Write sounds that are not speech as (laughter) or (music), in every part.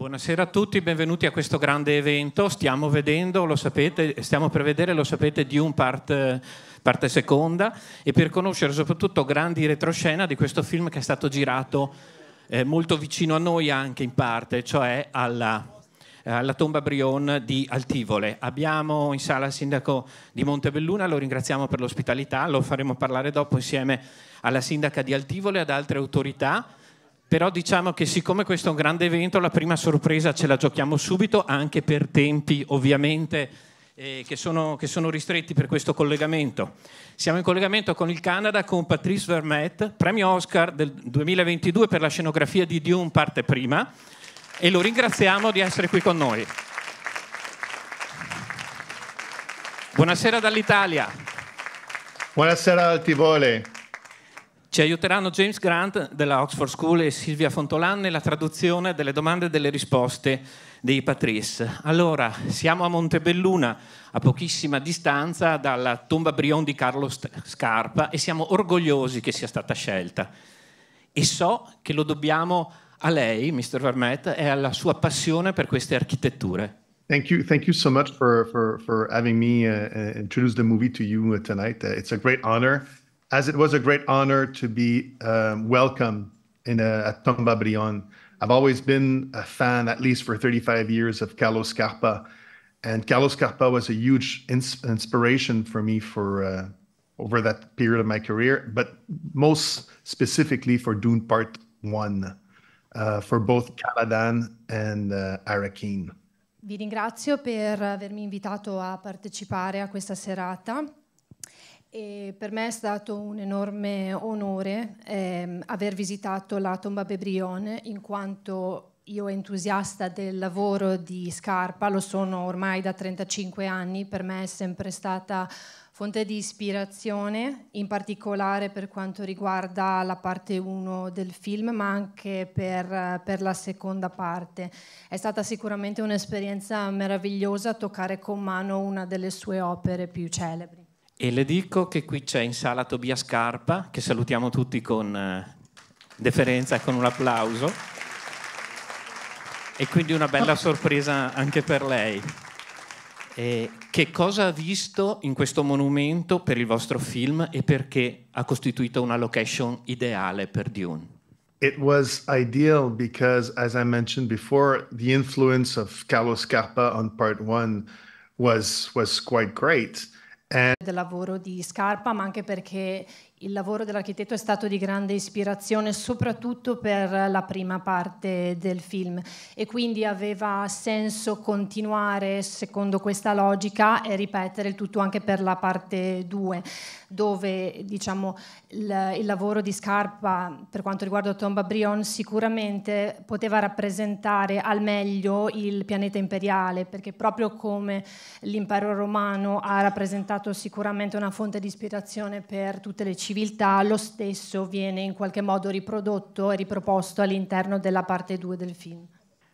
Buonasera a tutti, benvenuti a questo grande evento. Stiamo vedendo, lo sapete, stiamo per vedere, lo sapete, di un part, parte seconda e per conoscere soprattutto grandi retroscena di questo film che è stato girato eh, molto vicino a noi anche in parte, cioè alla alla tomba Brion di Altivole. Abbiamo in sala il sindaco di Montebelluna, lo ringraziamo per l'ospitalità, lo faremo parlare dopo insieme alla sindaca di Altivole e ad altre autorità però diciamo che siccome questo è un grande evento, la prima sorpresa ce la giochiamo subito, anche per tempi ovviamente eh, che, sono, che, sono, ristretti per questo collegamento. Siamo in collegamento con il Canada, con Patrice Vermette, premio Oscar del 2022 per la scenografia di Dune parte prima, e lo ringraziamo di essere qui con noi. Buonasera dall'Italia. Buonasera al Tivole. Ci aiuteranno James Grant della Oxford School e Silvia Fontolan nella traduzione delle domande e delle risposte dei Patrice. Allora, siamo a Montebelluna, a pochissima distanza dalla tomba Brion di Carlo Scarpa e siamo orgogliosi che sia stata scelta. E so che lo dobbiamo a lei, Mr. Vermette, e alla sua passione per queste architetture. Thank you. Thank you so much for, for, for having me uh, uh introduce the movie to you uh, tonight. Uh, it's a great honor. as it was a great honor to be um, welcome in, a at Tomba Brion. I've always been a fan, at least for 35 years, of Carlos Carpa. And Carlos Carpa was a huge ins- inspiration for me for uh, over that period of my career, but most specifically for Dune Part 1, uh, for both Caladan and uh, Arakeen. Vi ringrazio per avermi invitato a partecipare a questa serata E per me è stato un enorme onore ehm, aver visitato la tomba Bebrione in quanto io entusiasta del lavoro di Scarpa, lo sono ormai da 35 anni, per me è sempre stata fonte di ispirazione, in particolare per quanto riguarda la parte 1 del film, ma anche per, per la seconda parte. È stata sicuramente un'esperienza meravigliosa toccare con mano una delle sue opere più celebri e le dico che qui c'è in sala Tobia Scarpa, che salutiamo tutti con eh, deferenza e con un applauso. E quindi una bella sorpresa anche per lei. E che cosa ha visto in questo monumento per il vostro film e perché ha costituito una location ideale per Dune? It was ideal because, as I mentioned before, the influence of Carlo Scarpa on part one was, was quite great. Eh. del lavoro di Scarpa, ma anche perché il lavoro dell'architetto è stato di grande ispirazione soprattutto per la prima parte del film e quindi aveva senso continuare secondo questa logica e ripetere il tutto anche per la parte 2 dove diciamo, il, il, lavoro di Scarpa per quanto riguarda Tomba Brion sicuramente poteva rappresentare al meglio il pianeta imperiale perché proprio come l'impero romano ha rappresentato sicuramente una fonte di ispirazione per tutte le città civiltà, lo stesso viene in qualche modo riprodotto e riproposto all'interno della parte 2 del film.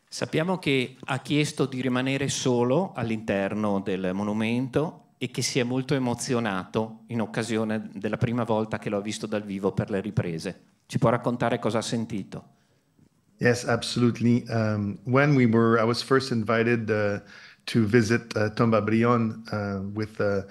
Sappiamo che ha chiesto di rimanere solo all'interno del monumento e che si è molto emozionato in occasione della prima volta che l'ho visto dal vivo per le riprese. Ci può raccontare cosa ha sentito? Yes, absolutely. Um, when we were, I was first invited uh, to visit uh, Tomba Brion uh, with uh,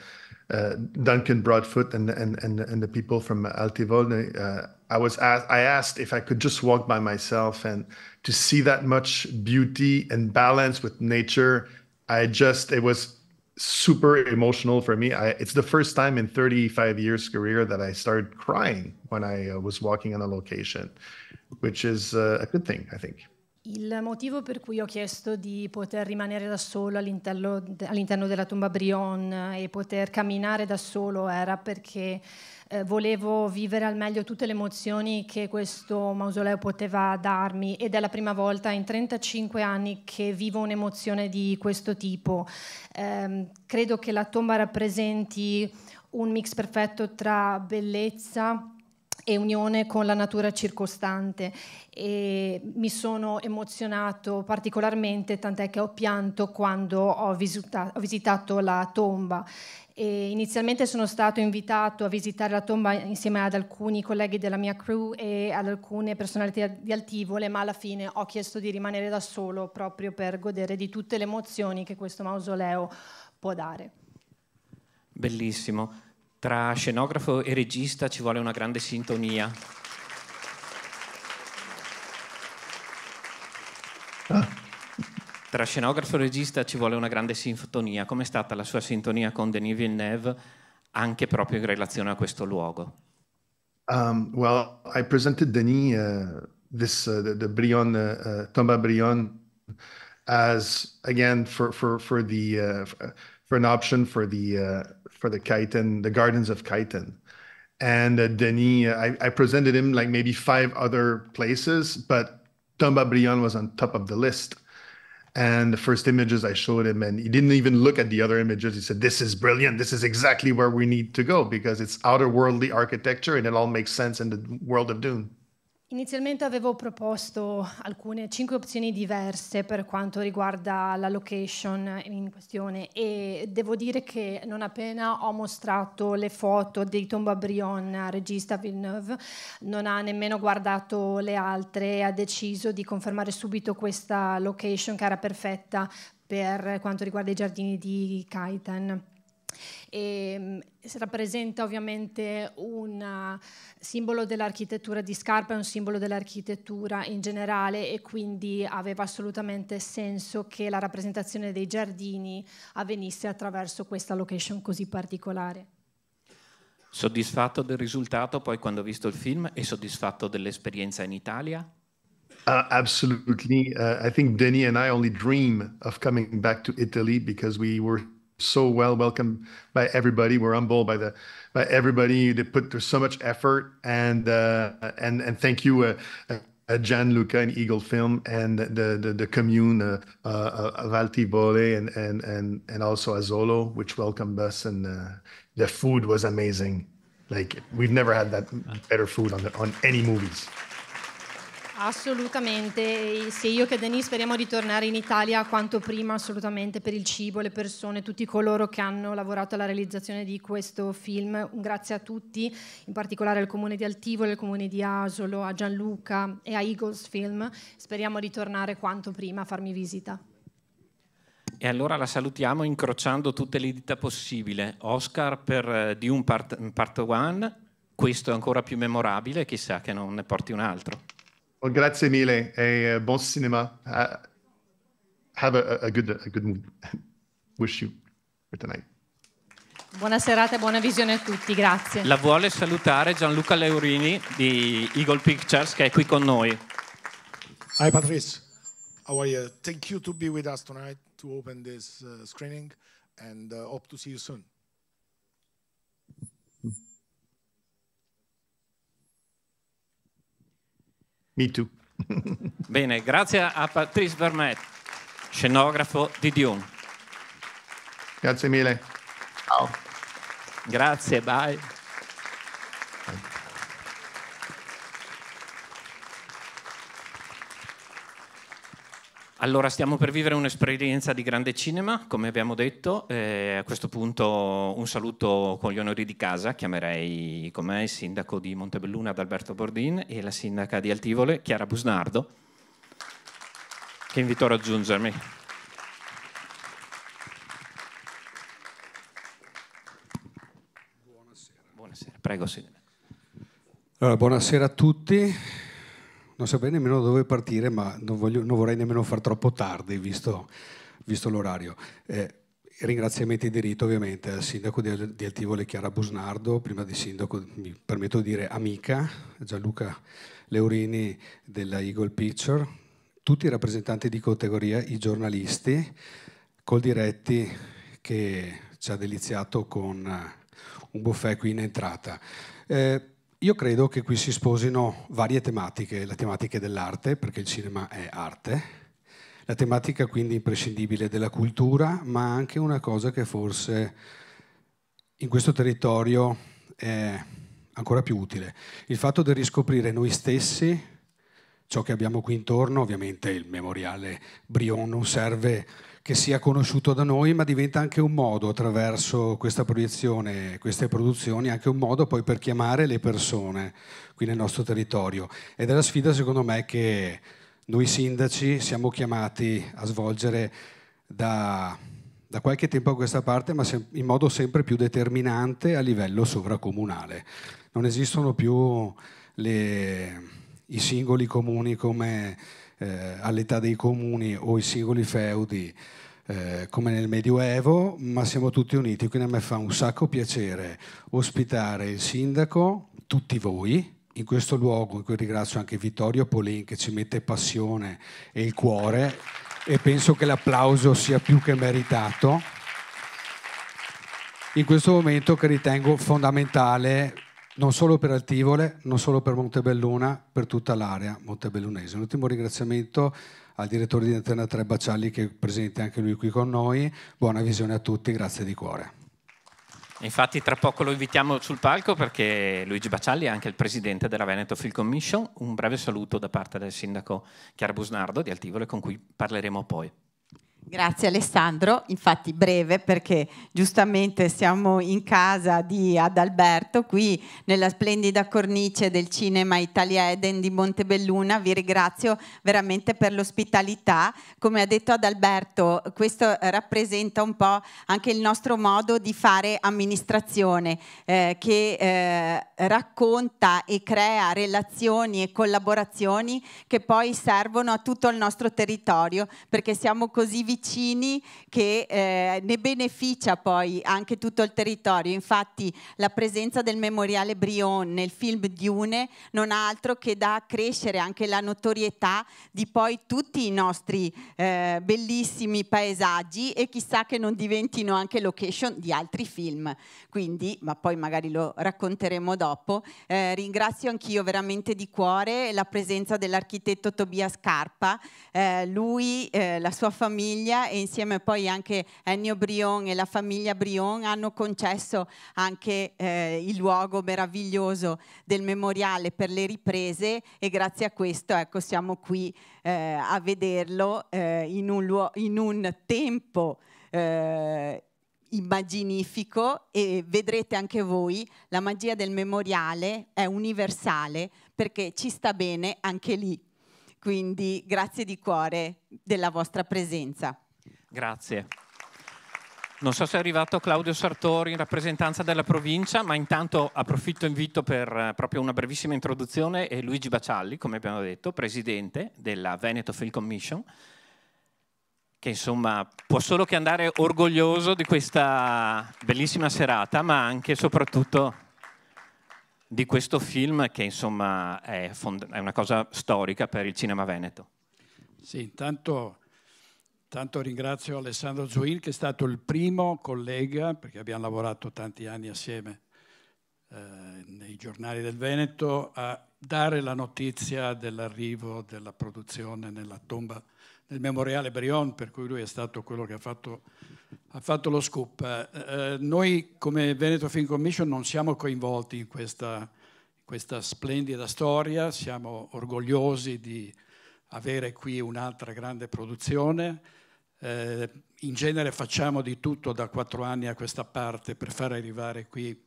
Uh, Duncan Broadfoot and and and, and the people from AltiVolne. Uh, I was asked, I asked if I could just walk by myself and to see that much beauty and balance with nature. I just it was super emotional for me. I, it's the first time in 35 years career that I started crying when I uh, was walking on a location, which is uh, a good thing, I think. Il motivo per cui ho chiesto di poter rimanere da solo all'interno, all'interno della tomba Brion eh, e poter camminare da solo era perché eh, volevo vivere al meglio tutte le emozioni che questo mausoleo poteva darmi ed è la prima volta in 35 anni che vivo un'emozione di questo tipo. Eh, credo che la tomba rappresenti un mix perfetto tra bellezza, e unione con la natura circostante e mi sono emozionato particolarmente, tant'è che ho pianto quando ho, visita ho visitato la tomba. E inizialmente sono stato invitato a visitare la tomba insieme ad alcuni colleghi della mia crew e ad alcune personalità di Altivole, ma alla fine ho chiesto di rimanere da solo proprio per godere di tutte le emozioni che questo mausoleo può dare. Bellissimo. Tra scenografo e regista ci vuole una grande sintonia. Tra scenografo e regista ci vuole una grande sintonia. Com'è stata la sua sintonia con Denis Villeneuve anche proprio in relazione a questo luogo? Um, well, I presented Denis uh, this uh, the, the Brion uh, uh Thomas Brion as again for for for the for, uh, for an option for the uh, for the Kiten, the Gardens of Kiten. And uh, Denis, uh, I, I, presented him like maybe five other places, but Tomba Brion was on top of the list. And the first images I showed him, and he didn't even look at the other images. He said, This is brilliant. This is exactly where we need to go because it's outer worldly architecture and it all makes sense in the world of Dune. Inizialmente avevo proposto alcune cinque opzioni diverse per quanto riguarda la location in questione e devo dire che non appena ho mostrato le foto dei Tombabrion regista Villeneuve, non ha nemmeno guardato le altre e ha deciso di confermare subito questa location che era perfetta per quanto riguarda i giardini di Kaitan. E, ehm, rappresenta ovviamente un eh, simbolo dell'architettura di Scarpa e un simbolo dell'architettura in generale e quindi aveva assolutamente senso che la rappresentazione dei giardini avvenisse attraverso questa location così particolare. Soddisfatto del risultato poi quando ho visto il film e soddisfatto dell'esperienza in Italia? Uh, absolutely. Uh, I think Denny and I only dream of coming back to Italy because we were so well welcomed by everybody. We're humbled by the by everybody. They put there's so much effort, and uh, and and thank you. Uh, uh, Jan Luca and Eagle Film and the the, the commune uh, uh, uh Valtivole and, and and and also Azolo, which welcomed us and uh, the food was amazing. Like we've never had that better food on the, on any movies. Assolutamente, sia io che Denis speriamo di tornare in Italia quanto prima assolutamente per il cibo, le persone, tutti coloro che hanno lavorato alla realizzazione di questo film. Un grazie a tutti, in particolare al comune di Altivole, al comune di Asolo, a Gianluca e a Eagles Film. Speriamo di tornare quanto prima a farmi visita. E allora la salutiamo incrociando tutte le dita possibili. Oscar per eh, Dune part, part One, questo è ancora più memorabile, chissà che non ne porti un altro. Well, grazie mille e uh, eh, buon cinema. Uh, have a, a, good, a good mood. (laughs) Wish you for tonight. Buona serata e buona visione a tutti, grazie. La vuole salutare Gianluca Leurini di Eagle Pictures che è qui con noi. Hi Patrice, how are you? Thank you to be with us tonight to open this uh, screening and uh, hope to see you soon. Me too. Bene, grazie a Patrice Vermet, scenografo di Dune. Grazie mille. Ciao. Grazie, bye. Allora, stiamo per vivere un'esperienza di grande cinema, come abbiamo detto. Eh, a questo punto un saluto con gli onori di casa. Chiamerei con me il sindaco di Montebelluna, Adalberto Bordin, e la sindaca di Altivole, Chiara Busnardo, che invito a raggiungermi. Buonasera. Buonasera, prego, sindaco. Allora, buonasera a tutti non saprei nemmeno dove partire, ma non, voglio, non, vorrei nemmeno far troppo tardi, visto, visto l'orario. Eh, ringraziamenti di rito ovviamente al sindaco di, di Altivole Chiara Busnardo, prima di sindaco mi permetto di dire amica, Gianluca Leurini della Eagle Picture, tutti i rappresentanti di categoria, i giornalisti, col diretti che ci ha deliziato con eh, un buffet qui in entrata. Eh, io credo che qui si sposino varie tematiche, la tematica dell'arte, perché il cinema è arte, la tematica quindi imprescindibile della cultura, ma anche una cosa che forse in questo territorio è ancora più utile, il fatto di riscoprire noi stessi, ciò che abbiamo qui intorno, ovviamente il memoriale Brion non serve che sia conosciuto da noi, ma diventa anche un modo attraverso questa proiezione, queste produzioni, anche un modo poi per chiamare le persone qui nel nostro territorio. Ed è la sfida secondo me che noi sindaci siamo chiamati a svolgere da, da qualche tempo a questa parte, ma in modo sempre più determinante a livello sovracomunale. Non esistono più le, i singoli comuni come eh, all'età dei comuni o i singoli feudi eh, come nel Medioevo, ma siamo tutti uniti, quindi a me fa un sacco piacere ospitare il sindaco, tutti voi, in questo luogo in cui ringrazio anche Vittorio Polin che ci mette passione e il cuore e penso che l'applauso sia più che meritato in questo momento che ritengo fondamentale non solo per Altivole, non solo per Montebelluna, per tutta l'area montebellunese. Un ultimo ringraziamento al direttore di Antena 3 Bacialli che è presente anche lui qui con noi. Buona visione a tutti, grazie di cuore. Infatti tra poco lo invitiamo sul palco perché Luigi Bacialli è anche il presidente della Veneto Film Commission. Un breve saluto da parte del sindaco Chiara Busnardo di Altivole con cui parleremo poi. Grazie Alessandro, infatti breve perché giustamente siamo in casa di Adalberto, qui nella splendida cornice del cinema Italia Eden di Montebelluna, vi ringrazio veramente per l'ospitalità, come ha detto Adalberto questo rappresenta un po' anche il nostro modo di fare amministrazione eh, che eh, racconta e crea relazioni e collaborazioni che poi servono a tutto il nostro territorio perché siamo così vicini vicini che eh, ne beneficia poi anche tutto il territorio. Infatti la presenza del memoriale Brion nel film Dune non ha altro che da crescere anche la notorietà di poi tutti i nostri eh, bellissimi paesaggi e chissà che non diventino anche location di altri film. Quindi, ma poi magari lo racconteremo dopo, eh, ringrazio anch'io veramente di cuore la presenza dell'architetto Tobia Scarpa, eh, lui, eh, la sua famiglia, famiglia e insieme poi anche Ennio Brion e la famiglia Brion hanno concesso anche eh, il luogo meraviglioso del memoriale per le riprese e grazie a questo ecco, siamo qui eh, a vederlo eh, in, un in, un tempo eh, immaginifico e vedrete anche voi la magia del memoriale è universale perché ci sta bene anche lì. Quindi grazie di cuore della vostra presenza. Grazie. Non so se è arrivato Claudio Sartori in rappresentanza della provincia, ma intanto approfitto invito per eh, proprio una brevissima introduzione e Luigi Bacialli, come abbiamo detto, presidente della Veneto Film Commission, che insomma può solo che andare orgoglioso di questa bellissima serata, ma anche e soprattutto di questo film che insomma è, è, una cosa storica per il cinema veneto. Sì, intanto, intanto ringrazio Alessandro Zuil che è stato il primo collega, perché abbiamo lavorato tanti anni assieme eh, nei giornali del Veneto, a dare la notizia dell'arrivo della produzione nella tomba nel memoriale Brion, per cui lui è stato quello che ha fatto, ha fatto lo scoop. Eh, eh, noi come Veneto Film Commission non siamo coinvolti in questa, in questa splendida storia, siamo orgogliosi di avere qui un'altra grande produzione. Eh, in genere facciamo di tutto da quattro anni a questa parte per far arrivare qui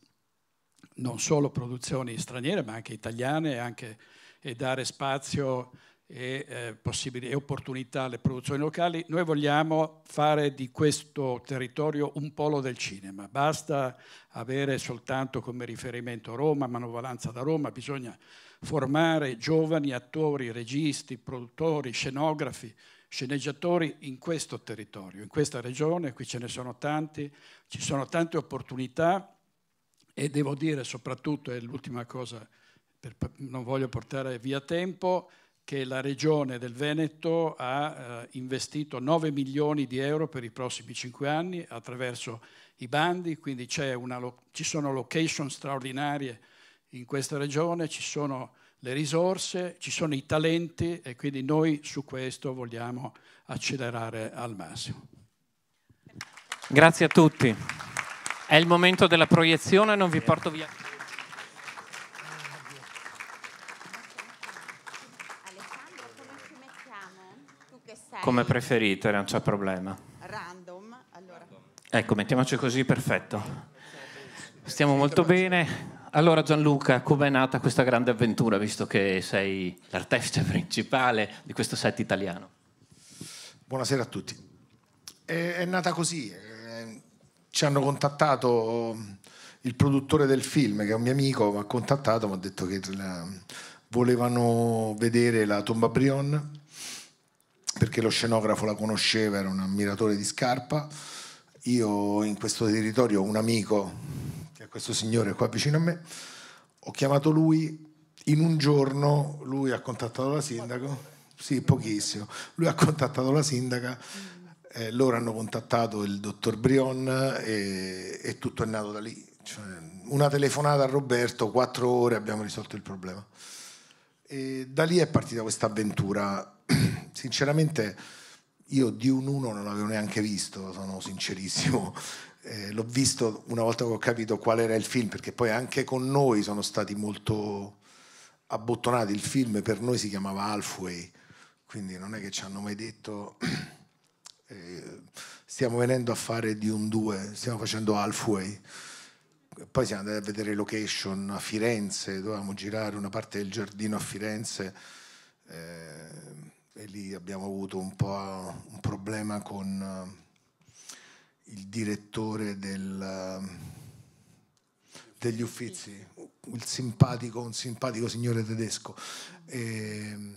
non solo produzioni straniere ma anche italiane anche, e dare spazio a e, eh, e opportunità alle produzioni locali, noi vogliamo fare di questo territorio un polo del cinema. Basta avere soltanto come riferimento Roma, manovalanza da Roma, bisogna formare giovani attori, registi, produttori, scenografi, sceneggiatori in questo territorio, in questa regione, qui ce ne sono tanti, ci sono tante opportunità e devo dire soprattutto, è l'ultima cosa, per, non voglio portare via tempo, che la regione del Veneto ha eh, investito 9 milioni di euro per i prossimi 5 anni attraverso i bandi, quindi una, ci sono location straordinarie in questa regione, ci sono le risorse, ci sono i talenti e quindi noi su questo vogliamo accelerare al massimo. Grazie a tutti. È il momento della proiezione, non vi porto via. come preferite, non c'è problema. Random, allora. Ecco, mettiamoci così, perfetto. Stiamo molto bene. Allora Gianluca, com'è nata questa grande avventura, visto che sei l'artefice (laughs) principale di questo set italiano? Buonasera a tutti. È, è nata così. Eh, ci hanno contattato eh, il produttore del film, che è un mio amico, mi ha contattato, mi ha detto che la, volevano vedere la tomba Brion perché lo scenografo la conosceva, era un ammiratore di Scarpa. Io in questo territorio ho un amico, che è questo signore qua vicino a me, ho chiamato lui, in un giorno lui ha contattato la sindaco, sì pochissimo, lui ha contattato la sindaca, eh, loro hanno contattato il dottor Brion e, e tutto è nato da lì. Cioè, una telefonata a Roberto, quattro ore abbiamo risolto il problema. E da lì è partita questa avventura (clears throat) sinceramente io di un 1 non l'avevo neanche visto, sono sincerissimo. Eh, l'ho visto una volta che ho capito qual era il film, perché poi anche con noi sono stati molto abbottonati. Il film per noi si chiamava Halfway, quindi non è che ci hanno mai detto (clears throat) eh, stiamo venendo a fare di un 2, stiamo facendo Halfway. Poi siamo andati a vedere location a Firenze, dovevamo girare una parte del giardino a Firenze. Eh, e lì abbiamo avuto un po' un problema con eh, il direttore del, eh, degli uffizi, il simpatico, un simpatico signore tedesco. E, ehm,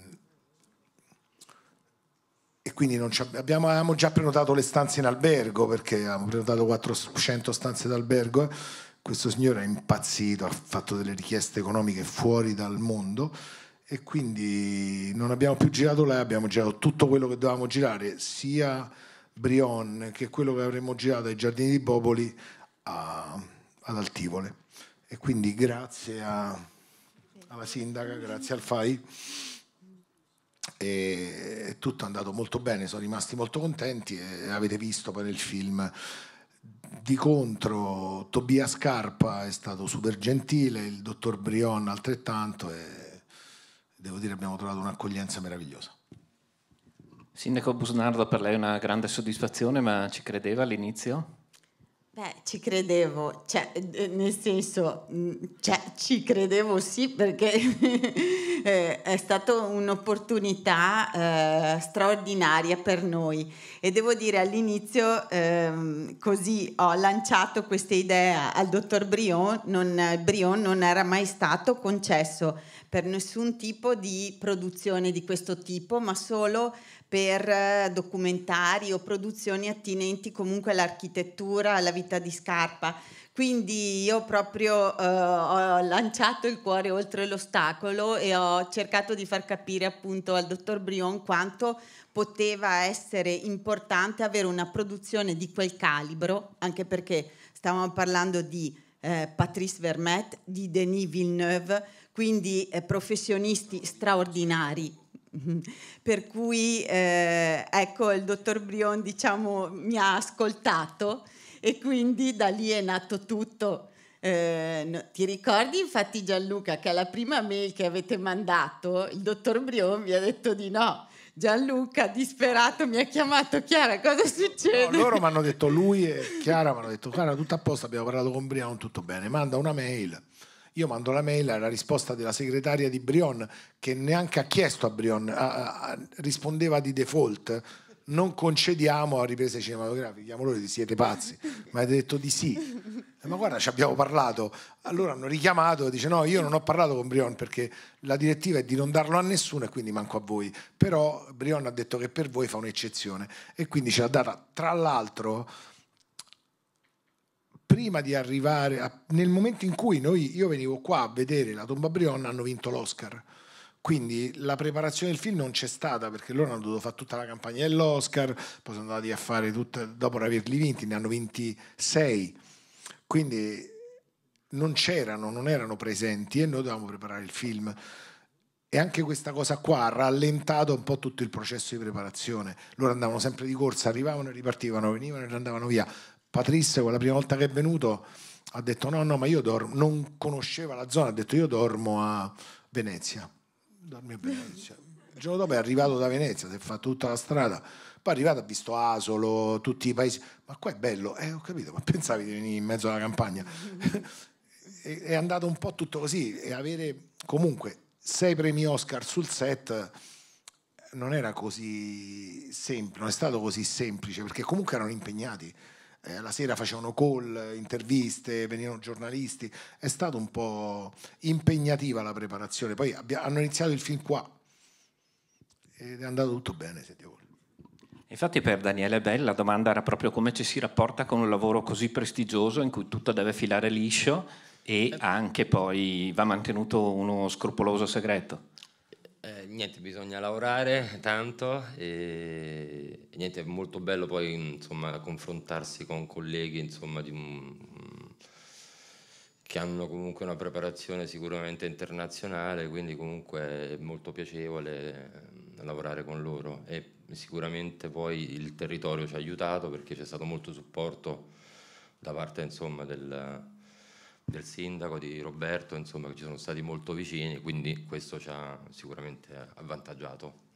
e quindi abbiamo, avevamo già prenotato le stanze in albergo perché abbiamo prenotato 400 stanze d'albergo. Eh. Questo signore è impazzito, ha fatto delle richieste economiche fuori dal mondo e quindi non abbiamo più girato lei, abbiamo girato tutto quello che dovevamo girare, sia Brion che quello che avremmo girato ai Giardini di Popoli a, ad Altivole. E quindi grazie a, alla sindaca, grazie al FAI. E tutto andato molto bene, sono rimasti molto contenti e avete visto per il film di contro Tobia Scarpa è stato super gentile, il dottor Brion altrettanto. E, devo dire abbiamo trovato un'accoglienza meravigliosa. Sindaco Busnardo, per lei è una grande soddisfazione, ma ci credeva all'inizio? Beh, ci credevo, cioè, eh, nel senso, mm, cioè, ci credevo sì perché (laughs) eh, è stata un'opportunità eh, straordinaria per noi e devo dire all'inizio eh, così ho lanciato questa idea al dottor Brion, non, Brion non era mai stato concesso per nessun tipo di produzione di questo tipo, ma solo per eh, documentari o produzioni attinenti comunque all'architettura, alla vita di Scarpa. Quindi io proprio eh, ho lanciato il cuore oltre l'ostacolo e ho cercato di far capire appunto al dottor Brion quanto poteva essere importante avere una produzione di quel calibro, anche perché stavamo parlando di eh, Patrice Vermette, di Denis Villeneuve, quindi eh, professionisti straordinari. Mhm. per cui eh, ecco il dottor Brion diciamo, mi ha ascoltato e quindi da lì è nato tutto. Eh, no, ti ricordi infatti Gianluca che alla prima mail che avete mandato il dottor Brion mi ha detto di no. Gianluca disperato mi ha chiamato Chiara cosa succede? No, loro mi hanno detto lui e Chiara mi hanno detto Chiara tutto a posto abbiamo parlato con Brion tutto bene manda una mail io mando la mail alla risposta della segretaria di Brion, che neanche ha chiesto a Brion, a, a, rispondeva di default. Non concediamo a riprese cinematografiche, chiamo loro, siete pazzi. Ma ha detto di sì. Eh, ma guarda, ci abbiamo parlato. Allora hanno richiamato e dice: No, io non ho parlato con Brion perché la direttiva è di non darlo a nessuno e quindi manco a voi. Però Brion ha detto che per voi fa un'eccezione e quindi ce l'ha data, tra l'altro prima di arrivare, a, nel momento in cui noi, io venivo qua a vedere la tomba Brion, hanno vinto l'Oscar. Quindi la preparazione del film non c'è stata perché loro hanno dovuto fare tutta la campagna dell'Oscar, poi sono andati a fare tutto, dopo averli vinti, ne hanno vinti sei. Quindi non c'erano, non erano presenti e noi dovevamo preparare il film. E anche questa cosa qua ha rallentato un po' tutto il processo di preparazione. Loro andavano sempre di corsa, arrivavano e ripartivano, venivano e andavano via. Patrice, quella prima volta che è venuto, ha detto no, no, ma io dormo, non conosceva la zona, ha detto io dormo a Venezia. Dormi a Venezia. Il giorno dopo è arrivato da Venezia, si è fatto tutta la strada, poi è arrivato ha visto Asolo, tutti i paesi, ma qua è bello, eh, ho capito, ma pensavi di venire in mezzo alla campagna. (laughs) è andato un po' tutto così e avere comunque sei premi Oscar sul set non era così semplice, non è stato così semplice perché comunque erano impegnati eh, alla sera facevano call, interviste, venivano giornalisti, è stata un po' impegnativa la preparazione, poi hanno iniziato il film qua ed è andato tutto bene se Dio vuole. Infatti per Daniele Bell la domanda era proprio come ci si rapporta con un lavoro così prestigioso in cui tutto deve filare liscio e eh. anche poi va mantenuto uno scrupoloso segreto niente, bisogna lavorare tanto e, e niente, è molto bello poi insomma, confrontarsi con colleghi insomma, un, che hanno comunque una preparazione sicuramente internazionale, quindi comunque è molto piacevole eh, lavorare con loro e sicuramente poi il territorio ci ha aiutato perché c'è stato molto supporto da parte insomma, del, del sindaco, di Roberto, insomma che ci sono stati molto vicini, quindi questo ci ha sicuramente avvantaggiato.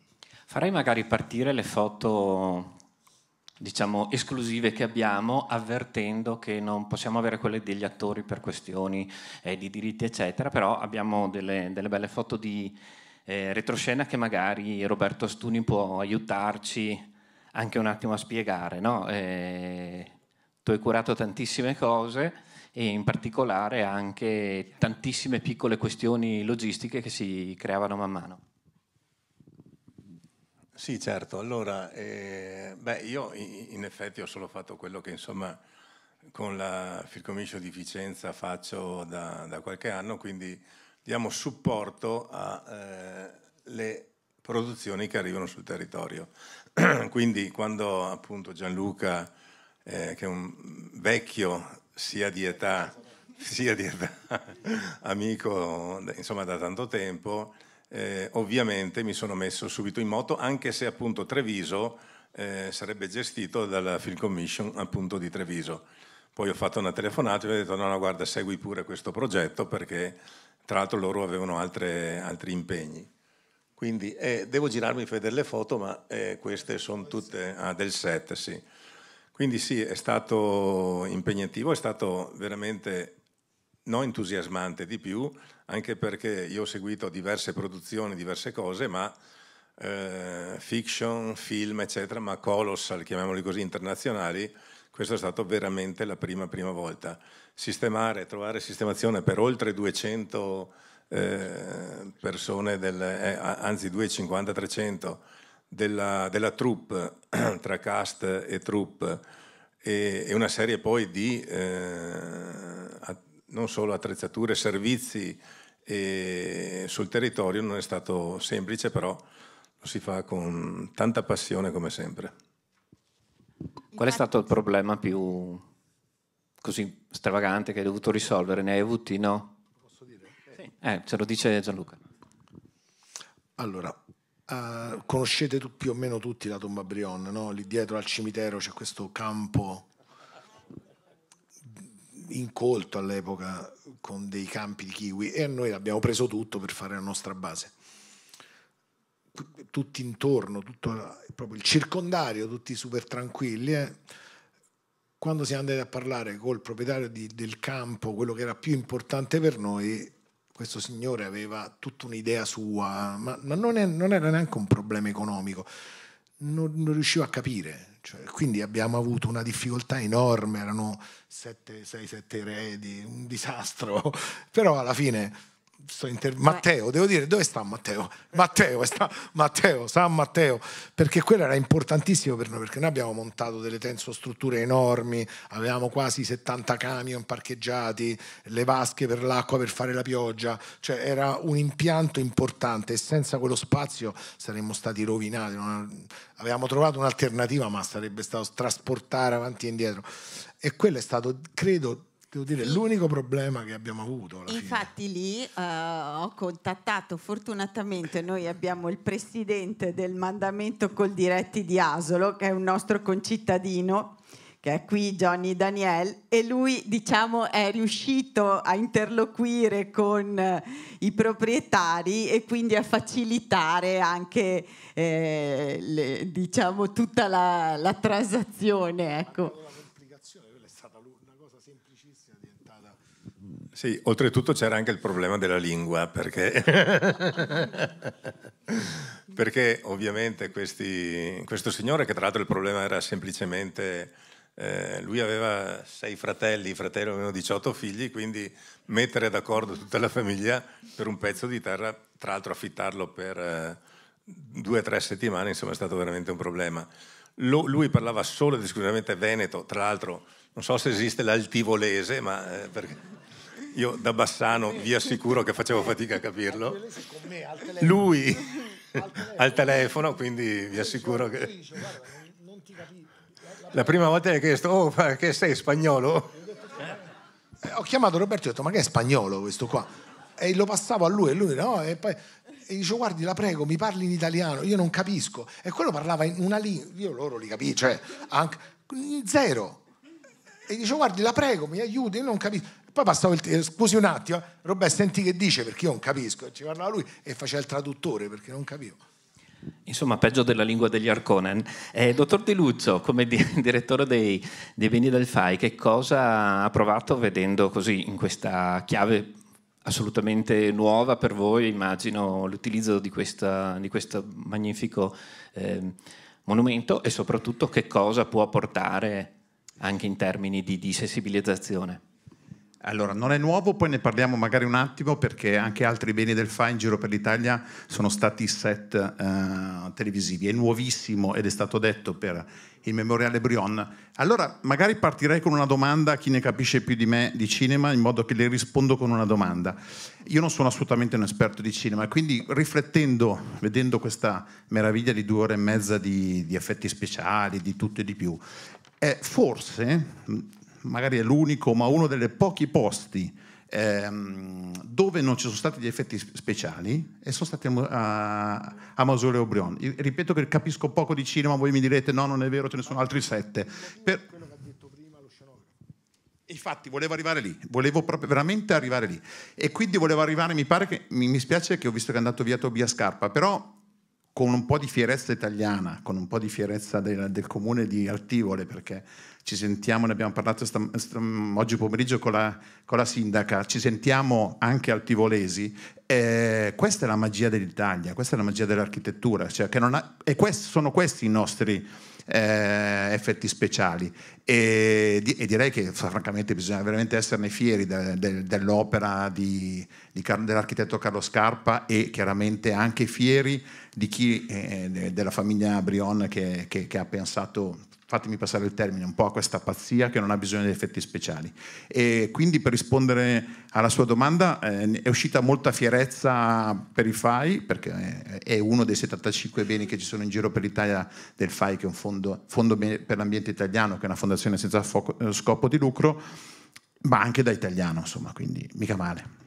Farei magari partire le foto diciamo esclusive che abbiamo avvertendo che non possiamo avere quelle degli attori per questioni eh, di diritti eccetera però abbiamo delle, delle belle foto di eh, retroscena che magari Roberto Stuni può aiutarci anche un attimo a spiegare no? eh, tu hai curato tantissime cose e in particolare anche tantissime piccole questioni logistiche che si creavano man mano. Sì, certo. Allora, eh, beh, io in effetti ho solo fatto quello che insomma con la Fircomicio di Vicenza faccio da, da qualche anno, quindi diamo supporto alle eh, produzioni che arrivano sul territorio. (clears throat) quindi quando appunto Gianluca, eh, che è un vecchio sia di età, sia di età (laughs) amico insomma, da tanto tempo, eh, ovviamente mi sono messo subito in moto, anche se appunto Treviso eh, sarebbe gestito dalla Film Commission appunto di Treviso. Poi ho fatto una telefonata e ho detto no, no, guarda, segui pure questo progetto perché tra l'altro loro avevano altre, altri impegni. Quindi eh, devo girarmi per delle foto, ma eh, queste sono tutte ah, del set, sì. Quindi sì, è stato impegnativo, è stato veramente non entusiasmante di più, anche perché io ho seguito diverse produzioni, diverse cose, ma eh, fiction, film, eccetera, ma colossal, chiamiamoli così, internazionali, questa è stata veramente la prima, prima volta. Sistemare, trovare sistemazione per oltre 200 eh, persone, del, eh, anzi 250-300 della, della troupe, (clears throat) tra cast e troupe, e, e una serie poi di eh, non solo attrezzature, servizi sul territorio non è stato semplice, però lo si fa con tanta passione come sempre. Qual è stato il problema più così stravagante che hai dovuto risolvere? Ne hai avuti, no? Posso dire? Sì. Eh, ce lo dice Gianluca. Allora, Uh, conoscete tu, più o meno tutti la tomba Brion, no? lì dietro al cimitero c'è questo campo incolto all'epoca con dei campi di kiwi e noi abbiamo preso tutto per fare la nostra base. Tutti intorno, tutto proprio il circondario, tutti super tranquilli. Eh? Quando siamo andati a parlare col proprietario di, del campo, quello che era più importante per noi, questo signore aveva tutta un'idea sua, ma, ma non, è, non, era neanche un problema economico, non, non riusciva a capire. Cioè, quindi abbiamo avuto una difficoltà enorme, erano 6-7 eredi, un disastro, (laughs) però alla fine Inter... Cioè Matteo, devo dire dove sta Matteo? Matteo, sta Matteo, San Matteo, perché quello era importantissimo per noi, perché noi abbiamo montato delle tenso strutture enormi, avevamo quasi 70 camion parcheggiati, le vasche per l'acqua per fare la pioggia, cioè era un impianto importante e senza quello spazio saremmo stati rovinati, non... avevamo trovato un'alternativa ma sarebbe stato trasportare avanti e indietro e quello è stato, credo, Devo dire, sì. l'unico problema che abbiamo avuto. Infatti fine. lì uh, ho contattato, fortunatamente noi abbiamo il presidente del mandamento col diretti di Asolo, che è un nostro concittadino, che è qui Johnny Daniel, e lui diciamo è riuscito a interloquire con eh, i proprietari e quindi a facilitare anche eh, le, diciamo, tutta la, la transazione. Ecco. Sì, oltretutto c'era anche il problema della lingua, perché, (laughs) perché ovviamente questi, questo signore, che tra l'altro il problema era semplicemente, eh, lui aveva sei fratelli, i fratelli avevano 18 figli, quindi mettere d'accordo tutta la famiglia per un pezzo di terra, tra l'altro affittarlo per eh, due o tre settimane, insomma è stato veramente un problema. Lo, lui parlava solo ed esclusivamente veneto, tra l'altro non so se esiste l'altivolese, ma... Eh, perché io da Bassano vi assicuro che facevo fatica a capirlo. Lui al telefono, quindi vi assicuro che... La prima volta che ho chiesto, oh, ma che sei spagnolo? Eh, ho chiamato Roberto e ho detto, ma che è spagnolo questo qua? E lo passavo a lui e lui no, e poi e dicevo guardi la prego mi parli in italiano io non capisco e quello parlava in una lingua io loro li capisco cioè anche zero e dice, guardi la prego mi aiuti io non capisco poi passavo il tempo, eh, scusi un attimo, eh. Robè, senti che dice perché io non capisco. Ci parlava lui e faceva il traduttore perché non capivo. Insomma, peggio della lingua degli Arconen. Eh, dottor Di Luzzo, come di- (laughs) direttore dei, dei beni del FAI, che cosa ha provato vedendo così in questa chiave assolutamente nuova per voi, immagino, l'utilizzo di, questa, di questo magnifico eh, monumento e soprattutto che cosa può portare anche in termini di, di sensibilizzazione? Allora, non è nuovo, poi ne parliamo magari un attimo perché anche altri beni del FA in giro per l'Italia sono stati set eh, televisivi. È nuovissimo ed è stato detto per il Memoriale Brion. Allora, magari partirei con una domanda a chi ne capisce più di me di cinema, in modo che le rispondo con una domanda. Io non sono assolutamente un esperto di cinema, quindi riflettendo, vedendo questa meraviglia di due ore e mezza di, di effetti speciali, di tutto e di più, eh, forse magari è l'unico, ma uno dei pochi posti ehm, dove non ci sono stati gli effetti speciali e sono stati a, a, a Mausoleo Brion. ripeto che capisco poco di cinema, voi mi direte no, non è vero, ce ne sono altri sette. Per... Infatti, volevo arrivare lì, volevo proprio veramente arrivare lì. E quindi volevo arrivare, mi pare che mi, mi spiace che ho visto che è andato via Tobia Scarpa, però con un po' di fierezza italiana, con un po' di fierezza del, del comune di Artivole, perché ci sentiamo, ne abbiamo parlato stam, stam, oggi pomeriggio con la, con la, sindaca, ci sentiamo anche altivolesi. Eh, questa è la magia dell'Italia, questa è la magia dell'architettura, cioè ha, e quest, sono questi i nostri eh, effetti speciali e, e, direi che francamente bisogna veramente esserne fieri de, de, dell'opera di, di, dell'architetto Carlo Scarpa e chiaramente anche fieri di chi, eh, de, della famiglia Brion che, che, che ha pensato fatemi passare il termine, un po' a questa pazzia che non ha bisogno di effetti speciali. E quindi per rispondere alla sua domanda eh, è uscita molta fierezza per i FAI, perché è uno dei 75 beni che ci sono in giro per l'Italia del FAI, che è un fondo, fondo per l'ambiente italiano, che è una fondazione senza eh, scopo di lucro, ma anche da italiano, insomma, quindi mica male.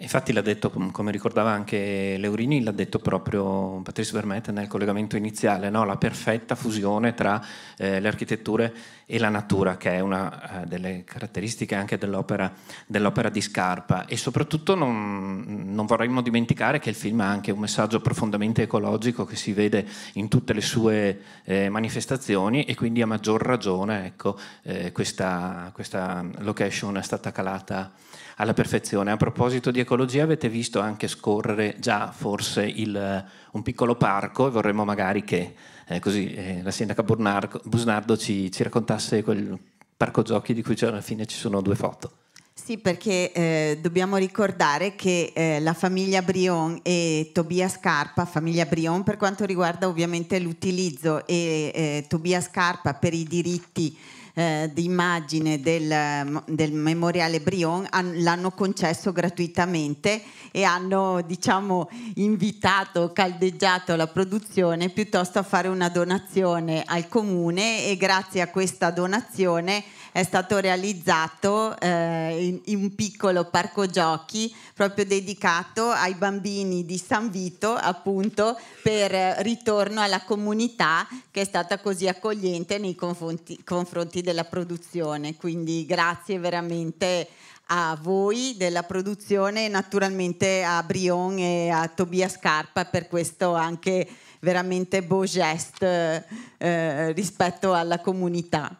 Infatti l'ha detto, mm, come ricordava anche Leurini, l'ha detto proprio Patrice Vermette nel collegamento iniziale, no? la perfetta fusione tra eh, le architetture e la natura, che è una eh, delle caratteristiche anche dell'opera, dell'opera, di Scarpa. E soprattutto non, non vorremmo dimenticare che il film ha anche un messaggio profondamente ecologico che si vede in tutte le sue eh, manifestazioni e quindi a maggior ragione ecco, eh, questa, questa location è stata calata alla perfezione. A proposito di ecologia avete visto anche scorrere già forse il, eh, un piccolo parco e vorremmo magari che eh, così, eh, la sindaca Burnarco, Busnardo ci, ci, raccontasse quel parco giochi di cui alla fine ci sono due foto. Sì, perché eh, dobbiamo ricordare che eh, la famiglia Brion e Tobia Scarpa, famiglia Brion per quanto riguarda ovviamente l'utilizzo e eh, Tobia Scarpa per i diritti eh, d'immagine del, del, memoriale Brion l'hanno concesso gratuitamente e hanno diciamo, invitato, caldeggiato la produzione piuttosto a fare una donazione al comune e grazie a questa donazione è stato realizzato eh, in, in, un piccolo parco giochi proprio dedicato ai bambini di San Vito, appunto, per ritorno alla comunità che è stata così accogliente nei confronti, confronti della produzione. Quindi grazie veramente a voi della produzione e naturalmente a Brion e a Tobia Scarpa per questo anche veramente beau geste eh, rispetto alla comunità.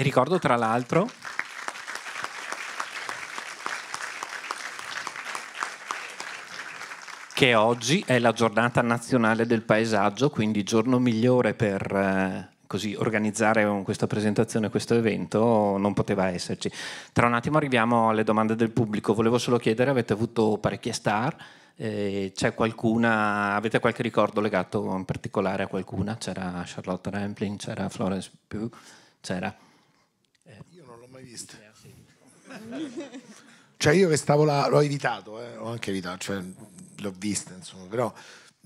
E ricordo tra l'altro che oggi è la giornata nazionale del paesaggio, quindi giorno migliore per eh, così, organizzare questa presentazione, questo evento, non poteva esserci. Tra un attimo arriviamo alle domande del pubblico, volevo solo chiedere, avete avuto parecchie star? Eh, c'è qualcuna, avete qualche ricordo legato in particolare a qualcuna? C'era Charlotte Rampling, c'era Florence Pugh, c'era mai viste. (laughs) Cioè io che stavo là, l'ho evitato, eh, ho anche evitato, cioè, l'ho vista insomma, però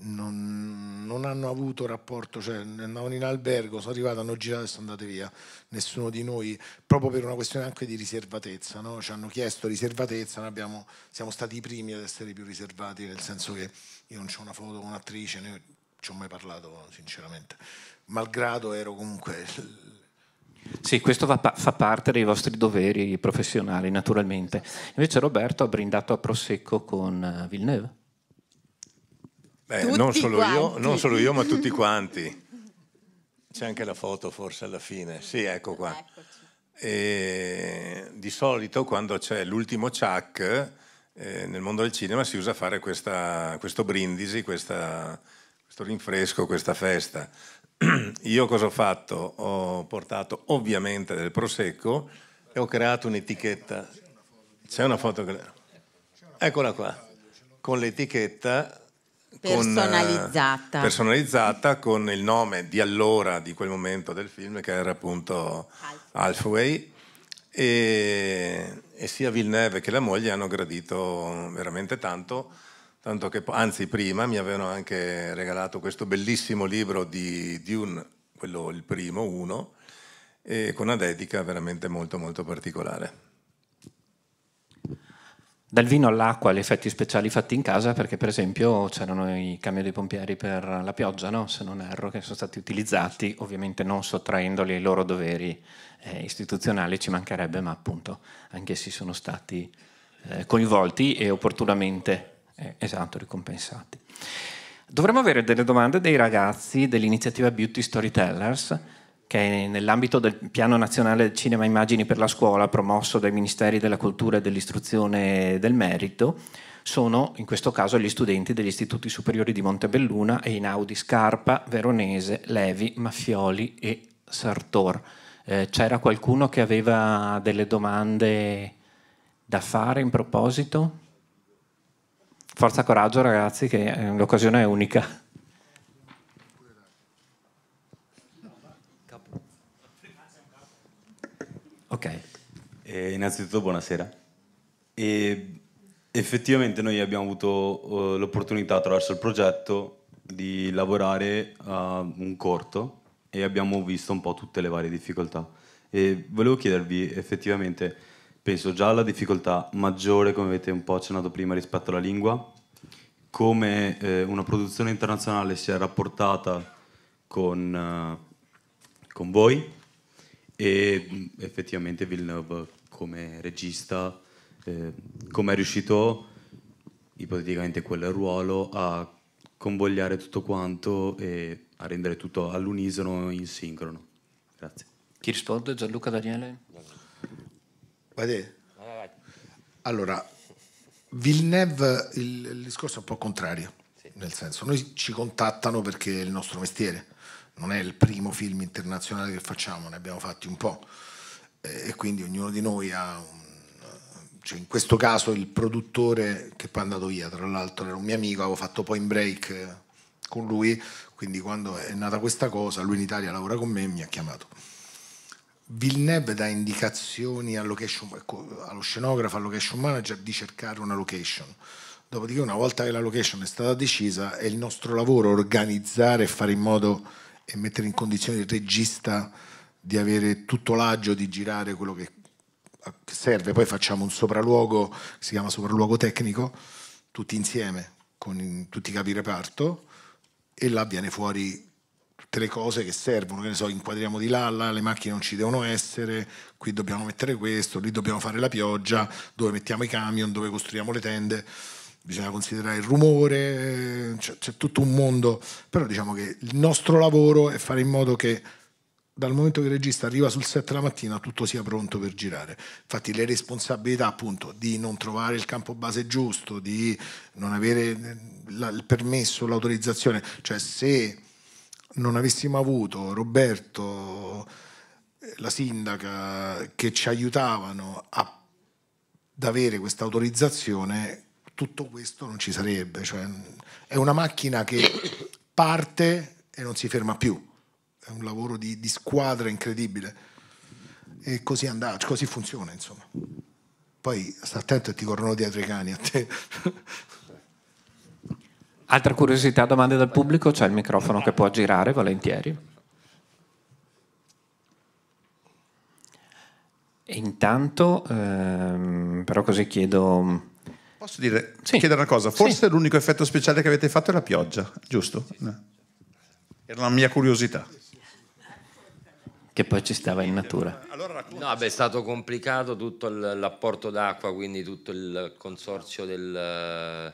non, non, hanno avuto rapporto, cioè andavano in albergo, sono arrivato, hanno girato e sono andate via, nessuno di noi, proprio per una questione anche di riservatezza, no? ci hanno chiesto riservatezza, noi abbiamo, siamo stati i primi ad essere più riservati, nel senso che io non ho una foto con un'attrice, ne ho mai parlato sinceramente, malgrado ero comunque sì, questo va, fa parte dei vostri doveri professionali, naturalmente. Invece Roberto ha brindato a Prosecco con eh, Villeneuve. Beh, non solo, io, non solo, io, ma tutti quanti. C'è anche la foto forse alla fine. Sì, ecco qua. E di solito quando c'è l'ultimo ciak eh, nel mondo del cinema si usa fare questa, questo brindisi, questa, questo rinfresco, questa festa. (clears throat) io cosa ho fatto? Ho portato ovviamente del prosecco e ho creato un'etichetta. C'è una foto che... Eccola qua, con l'etichetta personalizzata. Con, eh, personalizzata con il nome di allora, di quel momento del film, che era appunto Halfway. E, e sia Villeneuve che la moglie hanno gradito veramente tanto tanto che anzi prima mi avevano anche regalato questo bellissimo libro di Dune, quello il primo, uno, e con una dedica veramente molto molto particolare. Dal vino all'acqua, gli effetti speciali fatti in casa, perché per esempio c'erano i camion dei pompieri per la pioggia, no? se non erro, che sono stati utilizzati, ovviamente non sottraendoli ai loro doveri eh, istituzionali, ci mancherebbe, ma appunto anche essi sono stati eh, coinvolti e opportunamente eh, esatto, ricompensati. Dovremmo avere delle domande dei ragazzi dell'iniziativa Beauty Storytellers, che è nell'ambito del Piano Nazionale Cinema Immagini per la Scuola, promosso dai Ministeri della Cultura e dell'Istruzione del Merito, sono in questo caso gli studenti degli istituti superiori di Montebelluna e Inaudi Scarpa, Veronese, Levi, Maffioli e Sartor. Eh, c'era qualcuno che aveva delle domande da fare in proposito? forza coraggio ragazzi che eh, l'occasione è unica. Ok. Eh, innanzitutto buonasera. E effettivamente noi abbiamo avuto eh, l'opportunità attraverso il progetto di lavorare a un corto e abbiamo visto un po' tutte le varie difficoltà. E volevo chiedervi effettivamente penso già alla difficoltà maggiore, come avete un po' accennato prima, rispetto alla lingua, come eh, una produzione internazionale si è rapportata con, eh, con voi e mm, effettivamente Villeneuve come regista, eh, come è riuscito ipoteticamente quel ruolo a convogliare tutto quanto e a rendere tutto all'unisono in sincrono. Grazie. Ti risponde Gianluca Daniele? Vai Allora, Villeneuve il, il, discorso è un po' contrario, sì. nel senso noi ci contattano perché è il nostro mestiere, non è il primo film internazionale che facciamo, ne abbiamo fatti un po' e quindi ognuno di noi ha un, cioè in questo caso il produttore che poi è andato via, tra l'altro era un mio amico, avevo fatto poi in break eh, con lui, quindi quando è nata questa cosa, lui in Italia lavora con me e mi ha chiamato. Villeneuve dà indicazioni allo ecco, scenografo, allo location manager di cercare una location. Dopodiché, una volta che la location è stata decisa, è il nostro lavoro organizzare e fare in modo e mettere in condizione il regista di avere tutto l'agio di girare quello che, serve. Poi facciamo un sopralluogo, si chiama sopralluogo tecnico, tutti insieme, con tutti i capi reparto, e là viene fuori tutte le cose che servono, che ne so, inquadriamo di là, là, le macchine non ci devono essere, qui dobbiamo mettere questo, lì dobbiamo fare la pioggia, dove mettiamo i camion, dove costruiamo le tende, bisogna considerare il rumore, eh, c'è, c'è tutto un mondo, però diciamo che il nostro lavoro è fare in modo che dal momento che il regista arriva sul set la mattina tutto sia pronto per girare. Infatti le responsabilità appunto di non trovare il campo base giusto, di non avere eh, il permesso, l'autorizzazione, cioè se non avessimo avuto Roberto, la sindaca, che ci aiutavano a, ad avere questa autorizzazione, tutto questo non ci sarebbe. Cioè, è una macchina che parte e non si ferma più. È un lavoro di, di squadra incredibile. E così, andà, così funziona, insomma. Poi sta attento e ti corrono dietro i cani a te. Altra curiosità, domande dal pubblico? C'è il microfono che può girare volentieri. E intanto, ehm, però così chiedo... Mm, Posso dire, sì. chiedere una cosa? Forse sì. l'unico effetto speciale che avete fatto è la pioggia, giusto? No. Era la mia curiosità. Che poi ci stava in natura. No, beh, è stato complicato tutto l'apporto d'acqua, quindi tutto il consorzio del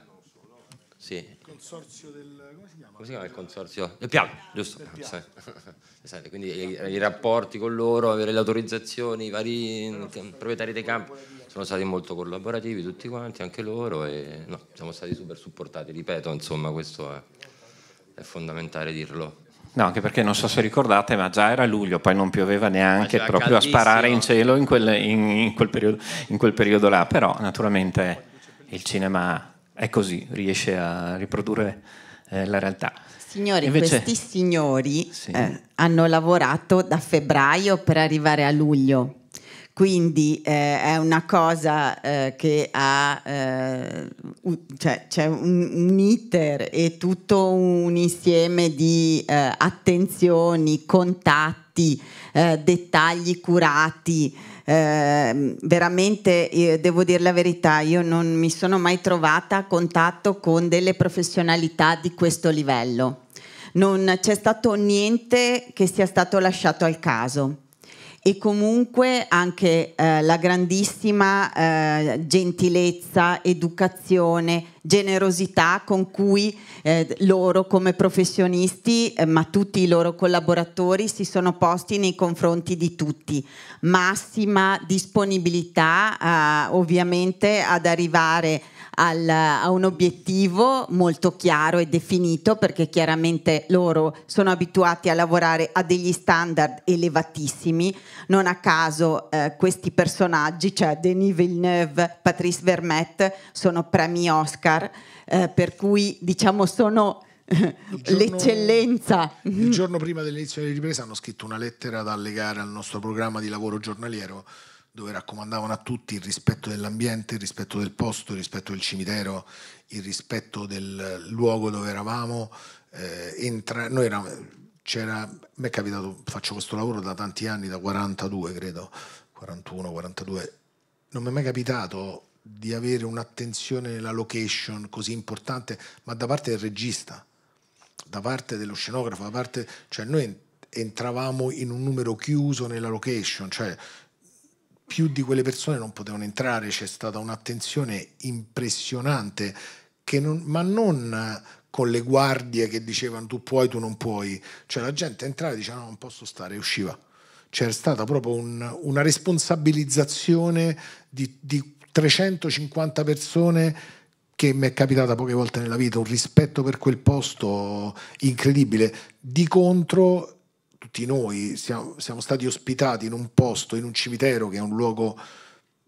sì. Il consorzio del... come si chiama? Come si chiama il consorzio? Del piano, giusto. Del piano. (laughs) Esatto. Quindi i, i, rapporti con loro, avere le autorizzazioni, i vari proprietari dei campi sono stati molto collaborativi tutti quanti, anche loro, e no, siamo stati super supportati, ripeto, insomma questo è, è fondamentale dirlo. No, anche perché non so se ricordate, ma già era luglio, poi non pioveva neanche proprio a sparare in cielo in quel, in, in, quel periodo, in quel periodo là, però naturalmente il cinema è così, riesce a riprodurre eh, la realtà. Signori, Invece, questi signori sì. eh, hanno lavorato da febbraio per arrivare a luglio, quindi eh, è una cosa eh, che ha, eh, cioè, c'è un, un, iter e tutto un insieme di eh, attenzioni, contatti, dettagli curati. Ehm, veramente devo dire la verità, io non mi sono mai trovata a contatto con delle professionalità di questo livello. Non c'è stato niente che sia stato lasciato al caso e comunque anche eh, la grandissima eh, gentilezza, educazione, generosità con cui eh, loro come professionisti, eh, ma tutti i loro collaboratori si sono posti nei confronti di tutti. Massima disponibilità eh, ovviamente ad arrivare al, a un obiettivo molto chiaro e definito perché chiaramente loro sono abituati a lavorare a degli standard elevatissimi non a caso eh, questi personaggi, cioè Denis Villeneuve, Patrice Vermette, sono premi Oscar, eh, per cui diciamo sono... (laughs) Giorno, l'eccellenza. Il giorno prima dell'inizio delle riprese hanno scritto una lettera da allegare al nostro programma di lavoro giornaliero dove raccomandavano a tutti il rispetto dell'ambiente, il rispetto del posto, il rispetto del cimitero, il rispetto del luogo dove eravamo. Eh, entra- noi eravamo, c'era, mi è capitato, faccio questo lavoro da tanti anni, da 42 credo, 41, 42, non mi è mai capitato di avere un'attenzione nella location così importante, ma da parte del regista, da parte dello scenografo, da parte, cioè noi entravamo in un numero chiuso nella location, cioè più di quelle persone non potevano entrare, c'è stata un'attenzione impressionante, non, ma non con le guardie che dicevano tu puoi, tu non puoi. Cioè la gente entrava e diceva no, non posso stare, e usciva. C'era stata proprio un, una responsabilizzazione di, di 350 persone che mi è capitata poche volte nella vita, un rispetto per quel posto incredibile. Di contro, tutti noi siamo, siamo, stati ospitati in un posto, in un cimitero che è un luogo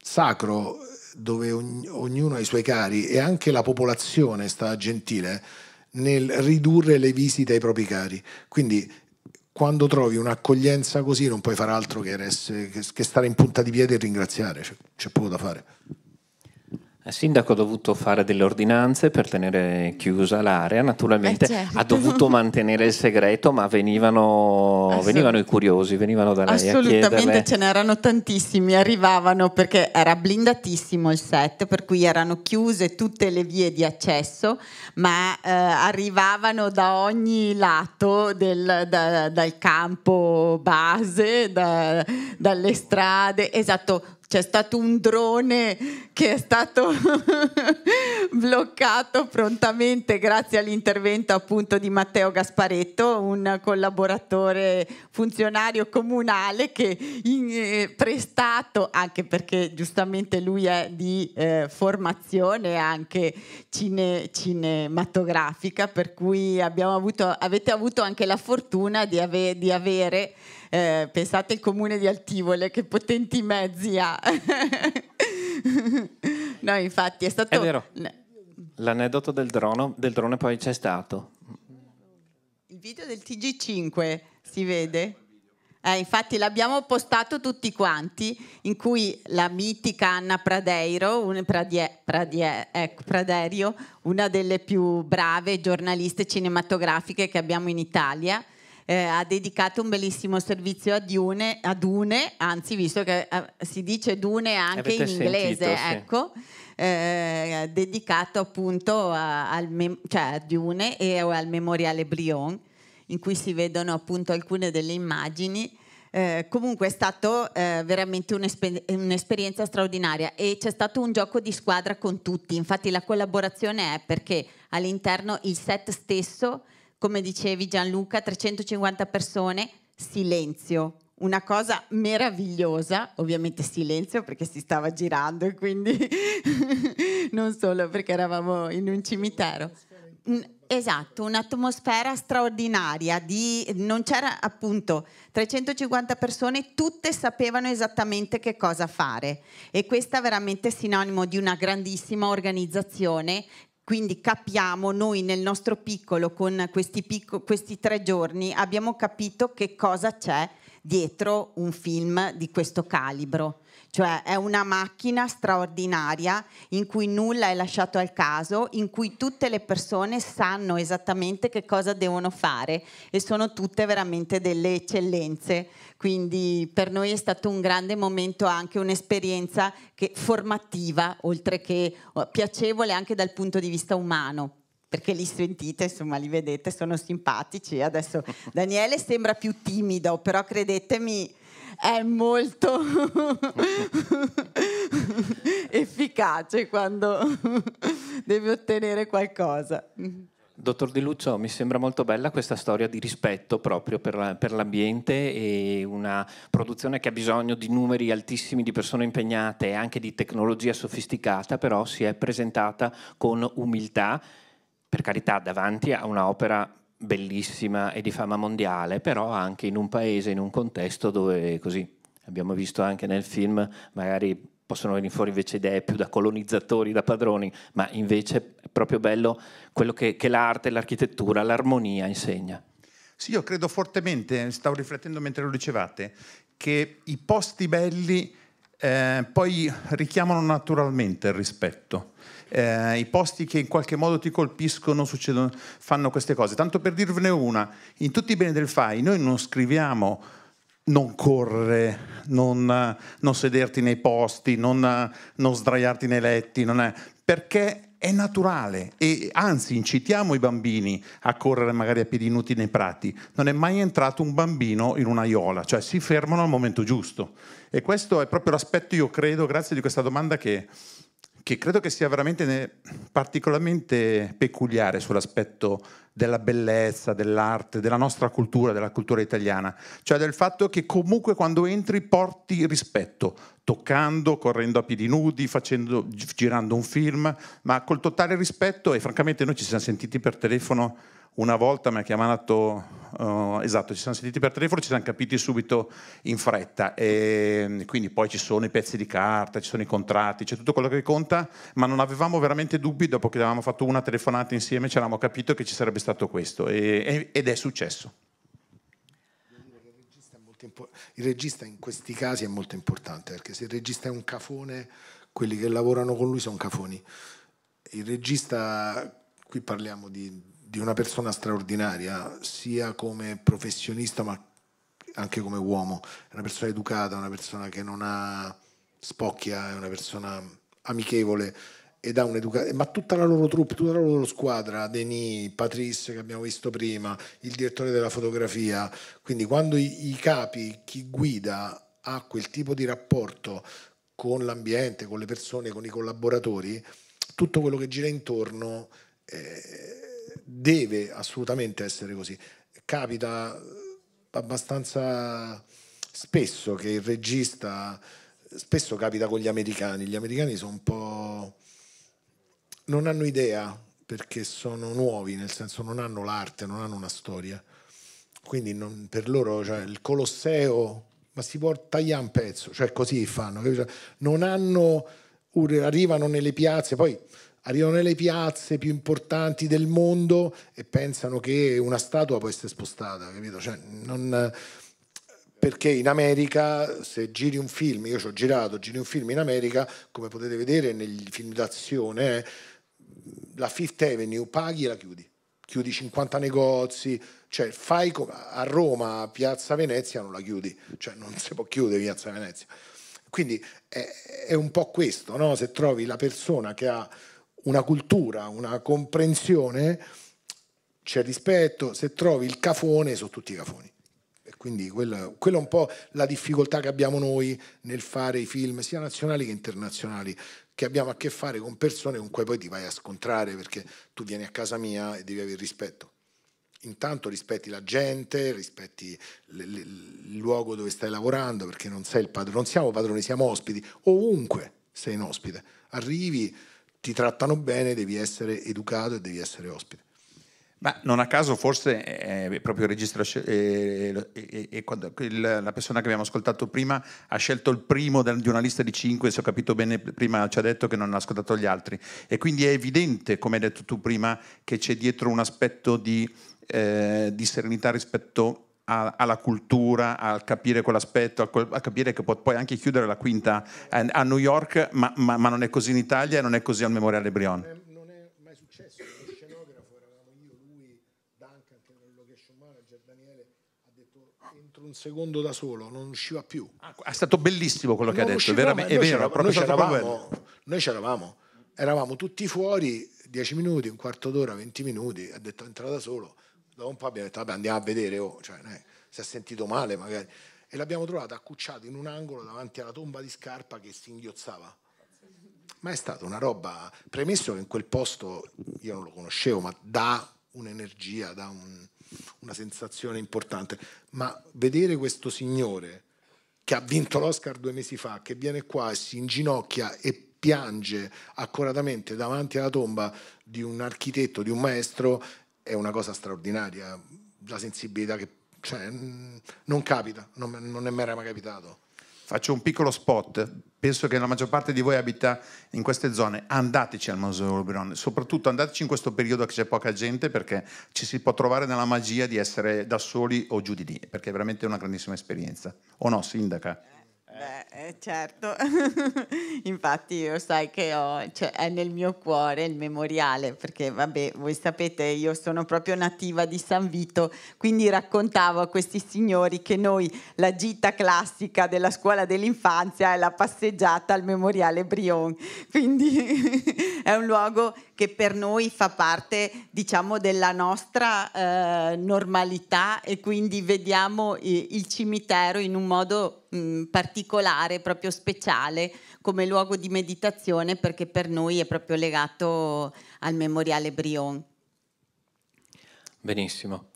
sacro dove ognuno ha i suoi cari e anche la popolazione è stata gentile nel ridurre le visite ai propri cari. Quindi quando trovi un'accoglienza così non puoi fare altro che, rest- che stare in punta di piedi e ringraziare, c'è poco da fare. Il sindaco ha dovuto fare delle ordinanze per tenere chiusa l'area, naturalmente eh certo. ha dovuto mantenere il segreto, ma venivano, venivano i curiosi, venivano da lei Assolutamente, ce n'erano tantissimi, arrivavano perché era blindatissimo il set, per cui erano chiuse tutte le vie di accesso, ma eh, arrivavano da ogni lato del, da, dal campo base, da, dalle strade, esatto, c'è stato un drone che è stato (laughs) bloccato prontamente grazie all'intervento appunto di Matteo Gasparetto, un collaboratore funzionario comunale che in, eh, prestato, anche perché giustamente lui è di eh, formazione anche cine, cinematografica, per cui avuto, avete avuto anche la fortuna di, ave, di avere eh, pensate il comune di Altivole che potenti mezzi ha. (laughs) no, infatti è stato... È vero. L'aneddoto del drone, del drone poi c'è stato. Il video del TG5 si vede? Eh, infatti l'abbiamo postato tutti quanti, in cui la mitica Anna Pradeiro, un Pradie, Pradie, eh, Praderio, una delle più brave giornaliste cinematografiche che abbiamo in Italia, eh, ha dedicato un bellissimo servizio a Dune, a Dune anzi visto che eh, si dice Dune anche Avete in inglese, sentito, ecco. Sì. Eh, dedicato appunto a, al mem- cioè a Dune e al memoriale Brion, in cui si vedono appunto alcune delle immagini. Eh, comunque è stata eh, veramente un'esper- un'esperienza straordinaria e c'è stato un gioco di squadra con tutti, infatti la collaborazione è perché all'interno il set stesso come dicevi Gianluca, 350 persone, silenzio. Una cosa meravigliosa, ovviamente silenzio perché si stava girando e quindi (laughs) non solo perché eravamo in un cimitero. Mm, esatto, un'atmosfera straordinaria, di, non c'era appunto 350 persone, tutte sapevano esattamente che cosa fare e questo è veramente sinonimo di una grandissima organizzazione quindi capiamo noi nel nostro piccolo, con questi, picco, questi tre giorni, abbiamo capito che cosa c'è dietro un film di questo calibro cioè è una macchina straordinaria in cui nulla è lasciato al caso, in cui tutte le persone sanno esattamente che cosa devono fare e sono tutte veramente delle eccellenze. Quindi per noi è stato un grande momento, anche un'esperienza formativa, oltre che oh, piacevole anche dal punto di vista umano perché li sentite, insomma, li vedete, sono simpatici. Adesso Daniele sembra più timido, però credetemi, è molto (laughs) efficace quando (laughs) deve ottenere qualcosa. Dottor Di Lucio, mi sembra molto bella questa storia di rispetto proprio per, la, per, l'ambiente e una produzione che ha bisogno di numeri altissimi di persone impegnate e anche di tecnologia sofisticata, però si è presentata con umiltà, per carità, davanti a un'opera bellissima e di fama mondiale, però anche in un paese, in un contesto dove così abbiamo visto anche nel film, magari possono venire fuori invece idee più da colonizzatori, da padroni, ma invece è proprio bello quello che, che l'arte, l'architettura, l'armonia insegna. Sì, io credo fortemente, stavo riflettendo mentre lo dicevate, che i posti belli eh, poi richiamano naturalmente il rispetto eh, i posti che in qualche modo ti colpiscono succedono, fanno queste cose. Tanto per dirvene una, in tutti i beni del FAI noi non scriviamo non correre, non, non sederti nei posti, non, non sdraiarti nei letti, è, perché è naturale e anzi incitiamo i bambini a correre magari a piedi nudi nei prati. Non è mai entrato un bambino in un'aiola, cioè si fermano al momento giusto. E questo è proprio l'aspetto, io credo, grazie di questa domanda che che credo che sia veramente eh, particolarmente peculiare sull'aspetto della bellezza, dell'arte, della nostra cultura, della cultura italiana, cioè del fatto che comunque quando entri porti rispetto, toccando, correndo a piedi nudi, facendo, girando un film, ma col totale rispetto e francamente noi ci siamo sentiti per telefono una volta mi ha chiamato, uh, esatto, ci siamo sentiti per telefono, ci siamo capiti subito in fretta e mm, quindi poi ci sono i pezzi di carta, ci sono i contratti, c'è tutto quello che conta, ma non avevamo veramente dubbi dopo che avevamo fatto una telefonata insieme, ci eravamo capito che ci sarebbe stato questo e, ed è successo. Il regista in questi casi è molto importante perché se il regista è un cafone, quelli che lavorano con lui sono cafoni. Il regista, qui parliamo di di una persona straordinaria, sia come professionista ma anche come uomo. È una persona educata, una persona che non ha spocchia, è una persona amichevole ed ha un'educazione, ma tutta la loro troupe, tutta la loro squadra, Denis, Patrice che abbiamo visto prima, il direttore della fotografia, quindi quando i, i capi, chi guida ha quel tipo di rapporto con l'ambiente, con le persone, con i collaboratori, tutto quello che gira intorno eh, deve assolutamente essere così. Capita eh, abbastanza spesso che il regista, spesso capita con gli americani, gli americani sono un po'... non hanno idea perché sono nuovi, nel senso non hanno l'arte, non hanno una storia. Quindi non, per loro cioè, il Colosseo, ma si può tagliare un pezzo, cioè così fanno, cioè, non hanno, arrivano nelle piazze, poi arrivano nelle piazze più importanti del mondo e pensano che una statua può essere spostata, capito? Cioè, non, perché in America se giri un film, io ci ho girato, giri un film in America, come potete vedere nei film d'azione, eh, la Fifth Avenue paghi e la chiudi, chiudi 50 negozi, cioè fai a Roma, Piazza Venezia non la chiudi, cioè non si può chiudere Piazza Venezia. Quindi è, è un po' questo, no? se trovi la persona che ha una cultura, una comprensione, c'è rispetto, se trovi il cafone, sono tutti i cafoni. E quindi quella, quella, è un po' la difficoltà che abbiamo noi nel fare i film, sia nazionali che internazionali, che abbiamo a che fare con persone con cui poi ti vai a scontrare perché tu vieni a casa mia e devi avere rispetto. Intanto rispetti la gente, rispetti il luogo dove stai lavorando, perché non sei il padrone, non siamo padroni, siamo ospiti, ovunque sei in ospite. Arrivi, ti trattano bene, devi essere educato e devi essere ospite. Ma non a caso forse eh, proprio il registro, e eh, eh, eh il, la persona che abbiamo ascoltato prima ha scelto il primo del, di una lista di cinque, se ho capito bene prima ci ha detto che non ha ascoltato gli altri e quindi è evidente, come hai detto tu prima, che c'è dietro un aspetto di, eh, di serenità rispetto alla cultura, a capire quell'aspetto, a, capire che può poi anche chiudere la quinta eh, a, New York, ma, ma, ma non è così in Italia e non è così al Memoriale Brion. Non è mai successo, lo scenografo eravamo io, lui, Duncan, che era il location manager, Daniele, ha detto entro un secondo da solo, non usciva più. Ah, è stato bellissimo quello che non ha detto, usciva, è, è vero, proprio noi c'eravamo, noi c'eravamo, eravamo tutti fuori, 10 minuti, un quarto d'ora, 20 minuti, ha detto entra da solo Dopo un po' abbiamo detto, vabbè andiamo a vedere, oh, cioè, eh, si è sentito male magari. E l'abbiamo trovata accucciata in un angolo davanti alla tomba di Scarpa che si inghiozzava. Ma è stata una roba, premesso che in quel posto io non lo conoscevo, ma dà un'energia, dà un, una sensazione importante. Ma vedere questo signore che ha vinto l'Oscar due mesi fa, che viene qua e si inginocchia e piange accuratamente davanti alla tomba di un architetto, di un maestro, è una cosa straordinaria, la sensibilità che cioè, non capita, non, non è mai capitato. Faccio un piccolo spot, penso che la maggior parte di voi abita in queste zone, andateci al Museo Lubiron, soprattutto andateci in questo periodo che c'è poca gente perché ci si può trovare nella magia di essere da soli o giù di lì, perché è veramente una grandissima esperienza. O no, Sindaca? Eh. Beh, eh, certo, (laughs) infatti io sai che ho, cioè, è nel mio cuore il memoriale, perché vabbè, voi sapete, io sono proprio nativa di San Vito, quindi raccontavo a questi signori che noi la gita classica della scuola dell'infanzia è la passeggiata al memoriale Brion, quindi (laughs) è un luogo che per noi fa parte, diciamo, della nostra eh, normalità e quindi vediamo il cimitero in un modo mh, mm, particolare, proprio speciale come luogo di meditazione perché per noi è proprio legato al memoriale Brion. Benissimo.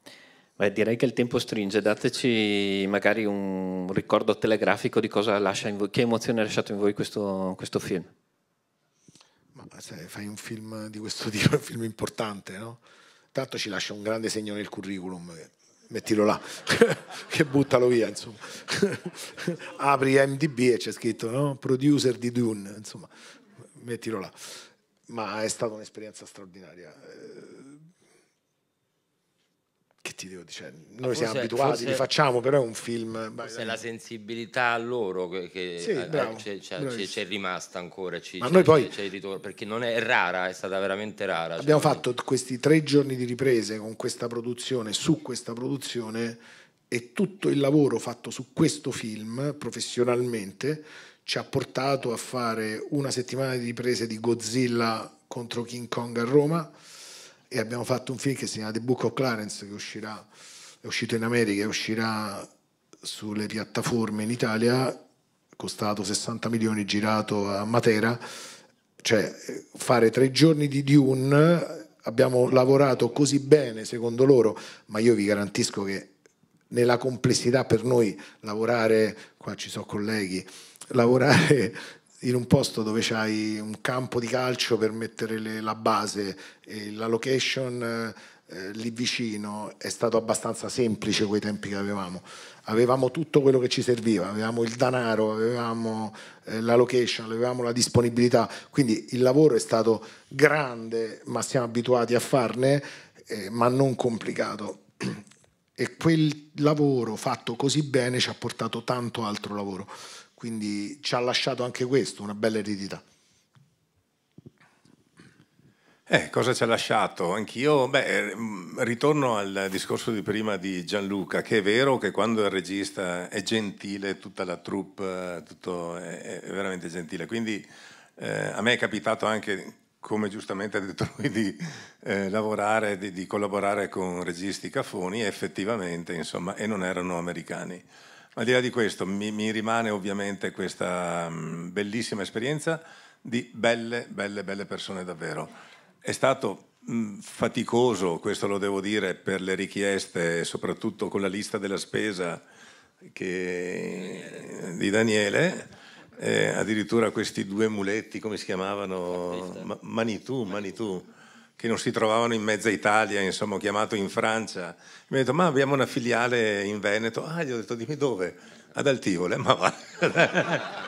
Beh, direi che il tempo stringe, dateci magari un ricordo telegrafico di cosa lascia in voi, che emozione ha lasciato in voi questo, questo film. Ma se fai un film di questo (laughs) tipo, un film importante, no? Tanto ci lascia un grande segno nel curriculum mettilo là, (laughs) che buttalo via, insomma. (laughs) Apri MDB e c'è scritto no? producer di Dune, insomma, mettilo là. Ma è stata un'esperienza straordinaria. Eh, ti devo dire, cioè, noi siamo abituati, forse, li facciamo, però è un film... Forse è la sensibilità a loro che, che sì, bravo, c'è, c'è, c'è, rimasta ancora, c'è, Ma noi poi, c'è il ritorno, perché non è, è rara, è stata veramente rara. Cioè, Abbiamo cioè, fatto questi tre giorni di riprese con questa produzione, su questa produzione, e tutto il lavoro fatto su questo film professionalmente ci ha portato a fare una settimana di riprese di Godzilla contro King Kong a Roma, e abbiamo fatto un film che si chiama The Book of Clarence che uscirà, è uscito in America e uscirà sulle piattaforme in Italia, costato 60 milioni, girato a Matera, cioè fare tre giorni di Dune, abbiamo lavorato così bene secondo loro, ma io vi garantisco che nella complessità per noi lavorare, qua ci sono colleghi, lavorare in un posto dove c'hai un campo di calcio per mettere le, la base, e la location eh, eh, lì vicino, è stato abbastanza semplice quei tempi che avevamo. Avevamo tutto quello che ci serviva, avevamo il denaro, avevamo eh, la location, avevamo la disponibilità, quindi il lavoro è stato grande, ma siamo abituati a farne, eh, ma non complicato. E quel lavoro fatto così bene ci ha portato tanto altro lavoro. Quindi ci ha lasciato anche questo, una bella eredità. Eh, cosa ci ha lasciato? Anch'io, beh, eh, mm, ritorno al discorso di prima di Gianluca, che è vero che quando il regista è gentile, tutta la troupe eh, tutto è, è veramente gentile. Quindi eh, a me è capitato anche, come giustamente ha detto (laughs) lui, di eh, lavorare, di, di collaborare con registi cafoni, effettivamente, insomma, e non erano americani. Al di là di questo, mi, mi rimane ovviamente questa mm, bellissima esperienza di belle, belle, belle persone davvero. È stato mm, faticoso, questo lo devo dire, per le richieste, soprattutto con la lista della spesa che, di Daniele. Eh, addirittura questi due muletti, come si chiamavano? Ma, Manitou, Manitou che non si trovavano in mezza Italia, insomma, ho chiamato in Francia. Mi ha detto, ma abbiamo una filiale in Veneto. Ah, gli ho detto, dimmi dove? Ad Altivole, ma va. (laughs)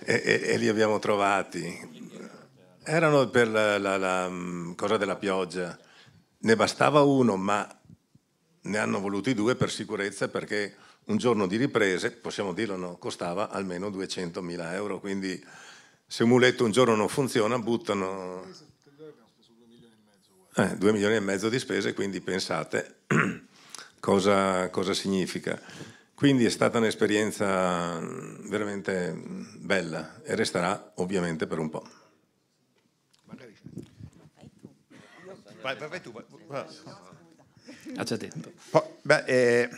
e, e, e, li abbiamo trovati. Erano per la, la, la mm, cosa della pioggia. Ne bastava uno, ma ne hanno voluti due per sicurezza perché un giorno di riprese, possiamo dirlo, no, costava almeno 200.000 euro, quindi se un muletto un giorno non funziona buttano eh, 2 milioni e mezzo di spese, quindi pensate (clears throat) cosa, cosa significa. Quindi è stata un'esperienza veramente bella e resterà ovviamente per un po'. Vai, tu. Ha già detto. beh, eh,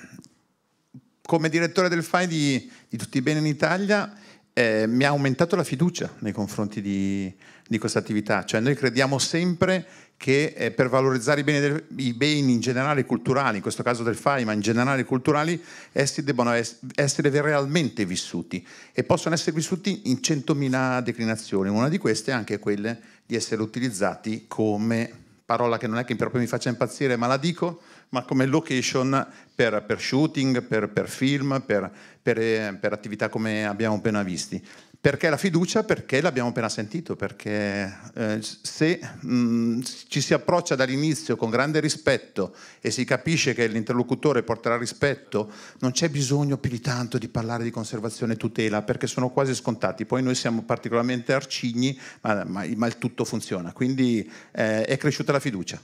come direttore del FAI di, di Tutti i Beni in Italia eh, mi ha aumentato la fiducia nei confronti di, di questa attività. Cioè noi crediamo sempre che eh, per valorizzare i beni, del, i beni, in generale culturali, in questo caso del FAI, ma in generale culturali, essi debbano es, essere realmente vissuti e possono essere vissuti in centomila declinazioni. Una di queste è anche quella di essere utilizzati come parola che non è che proprio mi faccia impazzire, ma la dico, ma come location per, per shooting, per, per film, per, per eh, attività come abbiamo appena visti. Perché la fiducia? Perché l'abbiamo appena sentito, perché eh, se mh, mm, ci si approccia dall'inizio con grande rispetto e si capisce che l'interlocutore porterà rispetto, non c'è bisogno più di tanto di parlare di conservazione e tutela, perché sono quasi scontati. Poi noi siamo particolarmente arcigni, ma, ma, ma il tutto funziona. Quindi eh, è cresciuta la fiducia.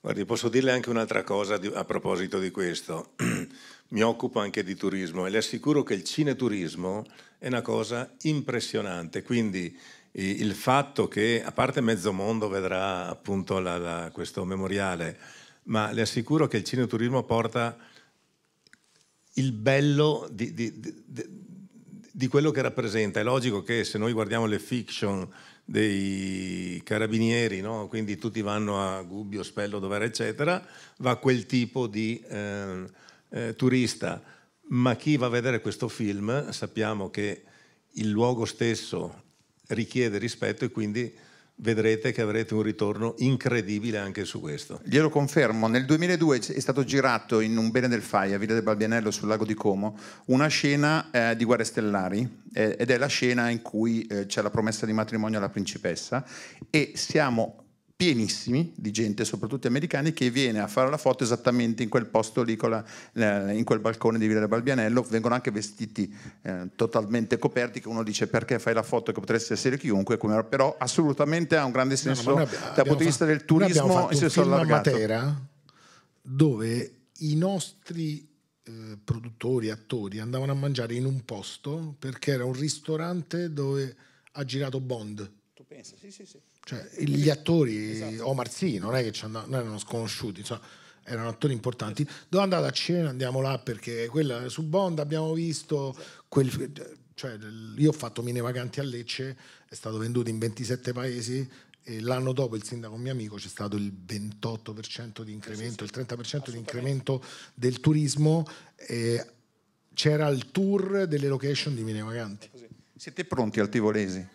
Guardi, posso dirle anche un'altra cosa a proposito di questo. (clears throat) mi occupo anche di turismo e le assicuro che il cineturismo è una cosa impressionante, quindi il fatto che, a parte mezzo mondo vedrà appunto la, la, questo memoriale, ma le assicuro che il cineturismo porta il bello di, di, di, di, quello che rappresenta. È logico che se noi guardiamo le fiction dei carabinieri, no? quindi tutti vanno a Gubbio, Spello, Dovere, eccetera, va quel tipo di... Eh, eh, turista, ma chi va a vedere questo film sappiamo che il luogo stesso richiede rispetto e quindi vedrete che avrete un ritorno incredibile anche su questo. Glielo confermo, nel 2002 è stato girato in un bene del Fai a Villa del Balbianello sul lago di Como una scena eh, di Guerre Stellari eh, ed è la scena in cui eh, c'è la promessa di matrimonio alla principessa e siamo pienissimi di gente, soprattutto americani, che viene a fare la foto esattamente in quel posto lì, la, in quel balcone di Villa Balbianello, vengono anche vestiti eh, totalmente coperti, che uno dice perché fai la foto che potresti essere chiunque, come, però assolutamente ha un grande senso no, abbiamo, dal punto di vista del turismo in senso allargato. Matera dove i nostri eh, produttori, attori andavano a mangiare in un posto perché era un ristorante dove ha girato Bond. Tu pensi? Sì, sì, sì. Cioè, gli attori, esatto. Omar sì, non è che ci andavano, erano sconosciuti, insomma, erano attori importanti. Esatto. Dove andate a cena? Andiamo là perché quella, su Bond abbiamo visto quel, cioè, io ho fatto Mine Vacanti a Lecce, è stato venduto in 27 paesi e l'anno dopo il sindaco mio amico c'è stato il 28% di incremento, esatto. il 30% di incremento del turismo, eh, c'era il tour delle location di Mine Vacanti. Siete pronti al Tivolesi?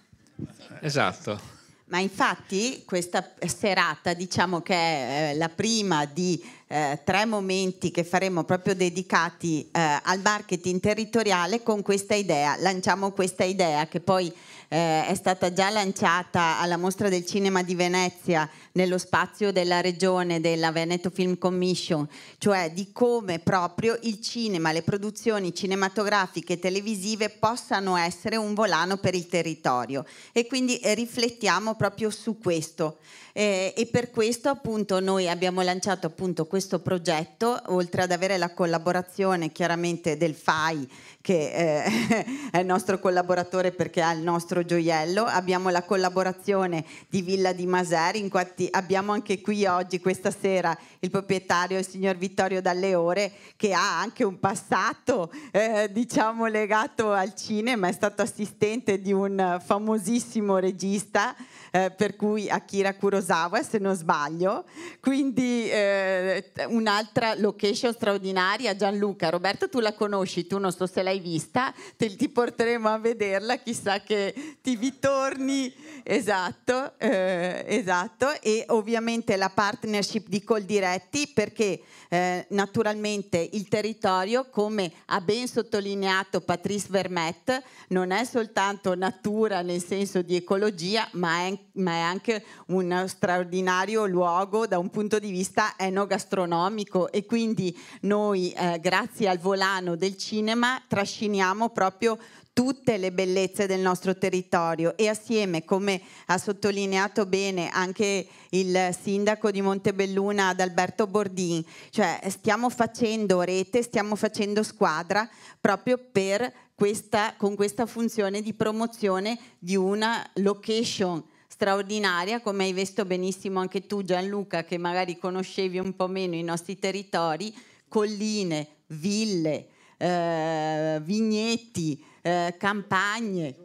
Esatto. Ma infatti questa serata diciamo che è eh, la prima di eh, tre momenti che faremo proprio dedicati eh, al marketing territoriale con questa idea. Lanciamo questa idea che poi eh, è stata già lanciata alla Mostra del Cinema di Venezia nello spazio della regione, della Veneto Film Commission, cioè di come proprio il cinema, le produzioni cinematografiche e televisive possano essere un volano per il territorio e quindi eh, riflettiamo proprio su questo. Eh, e per questo appunto noi abbiamo lanciato appunto questo progetto, oltre ad avere la collaborazione chiaramente del FAI che eh, (laughs) è il nostro collaboratore perché ha il nostro gioiello, abbiamo la collaborazione di Villa di Maseri in quattro infatti abbiamo anche qui oggi, questa sera, il proprietario, il signor Vittorio Dalleore, che ha anche un passato, eh, diciamo, legato al cinema, è stato assistente di un famosissimo regista, eh, per cui Akira Kurosawa, se non sbaglio. Quindi eh, un'altra location straordinaria, Gianluca. Roberto, tu la conosci, tu non so se l'hai vista, te, ti porteremo a vederla, chissà che ti ritorni. Esatto, eh, esatto e ovviamente la partnership di Coldiretti perché eh, naturalmente il territorio, come ha ben sottolineato Patrice Vermette, non è soltanto natura nel senso di ecologia, ma è, ma è anche un straordinario luogo da un punto di vista enogastronomico e quindi noi eh, grazie al volano del cinema trasciniamo proprio tutte le bellezze del nostro territorio e assieme, come ha sottolineato bene anche il sindaco di Montebelluna Adalberto Bordin, cioè stiamo facendo rete, stiamo facendo squadra proprio per questa, con questa funzione di promozione di una location straordinaria, come hai visto benissimo anche tu Gianluca, che magari conoscevi un po' meno i nostri territori, colline, ville, eh, vigneti, eh, campagne.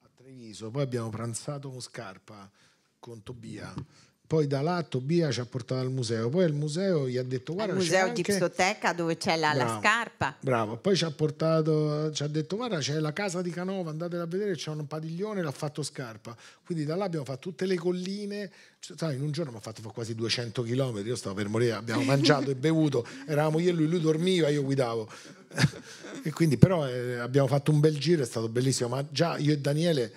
a Treviso, Poi abbiamo pranzato con Scarpa, con Tobia poi da là Tobia ci ha portato al museo, poi il museo gli ha detto guarda... Il museo di Psoteca dove c'è la, la, scarpa. Bravo, poi ci ha portato, ci ha detto guarda c'è la casa di Canova, andate a vedere, c'è un padiglione, l'ha fatto scarpa. Quindi da là abbiamo fatto tutte le colline, in un giorno mi ha fatto quasi 200 km, io stavo per morire, abbiamo mangiato e bevuto, (laughs) eravamo io e lui, lui dormiva, io guidavo. (laughs) e quindi però eh, abbiamo fatto un bel giro, è stato bellissimo, ma già io e Daniele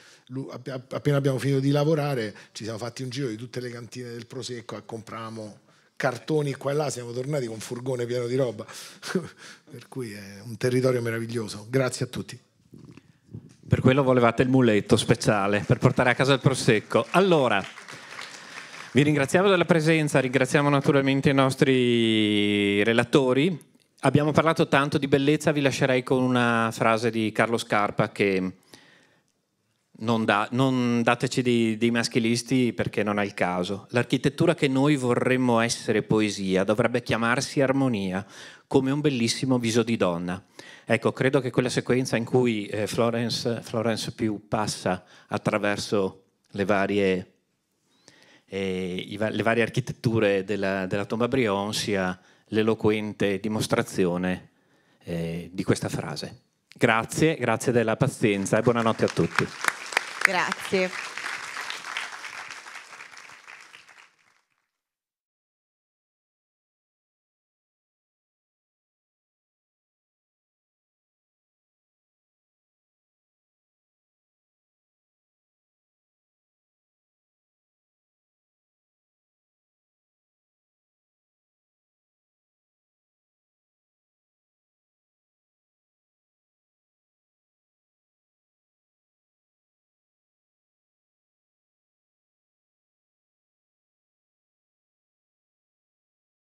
appena abbiamo finito di lavorare ci siamo fatti un giro di tutte le cantine del Prosecco e compravamo cartoni qua e là, siamo tornati con un furgone pieno di roba, (laughs) per cui è un territorio meraviglioso. Grazie a tutti. Per quello volevate il muletto speciale per portare a casa il Prosecco. Allora, vi ringraziamo della presenza, ringraziamo naturalmente i nostri relatori. Abbiamo parlato tanto di bellezza, vi lascerei con una frase di Carlo Scarpa che non, da, non dateci dei, dei maschilisti perché non è il caso. L'architettura che noi vorremmo essere poesia dovrebbe chiamarsi armonia, come un bellissimo viso di donna. Ecco, credo che quella sequenza in cui eh, Florence, Florence Pugh passa attraverso le varie, eh, le varie architetture della, della, tomba Brion sia l'eloquente dimostrazione eh, di questa frase. Grazie, grazie della pazienza e buonanotte a tutti. Grazie.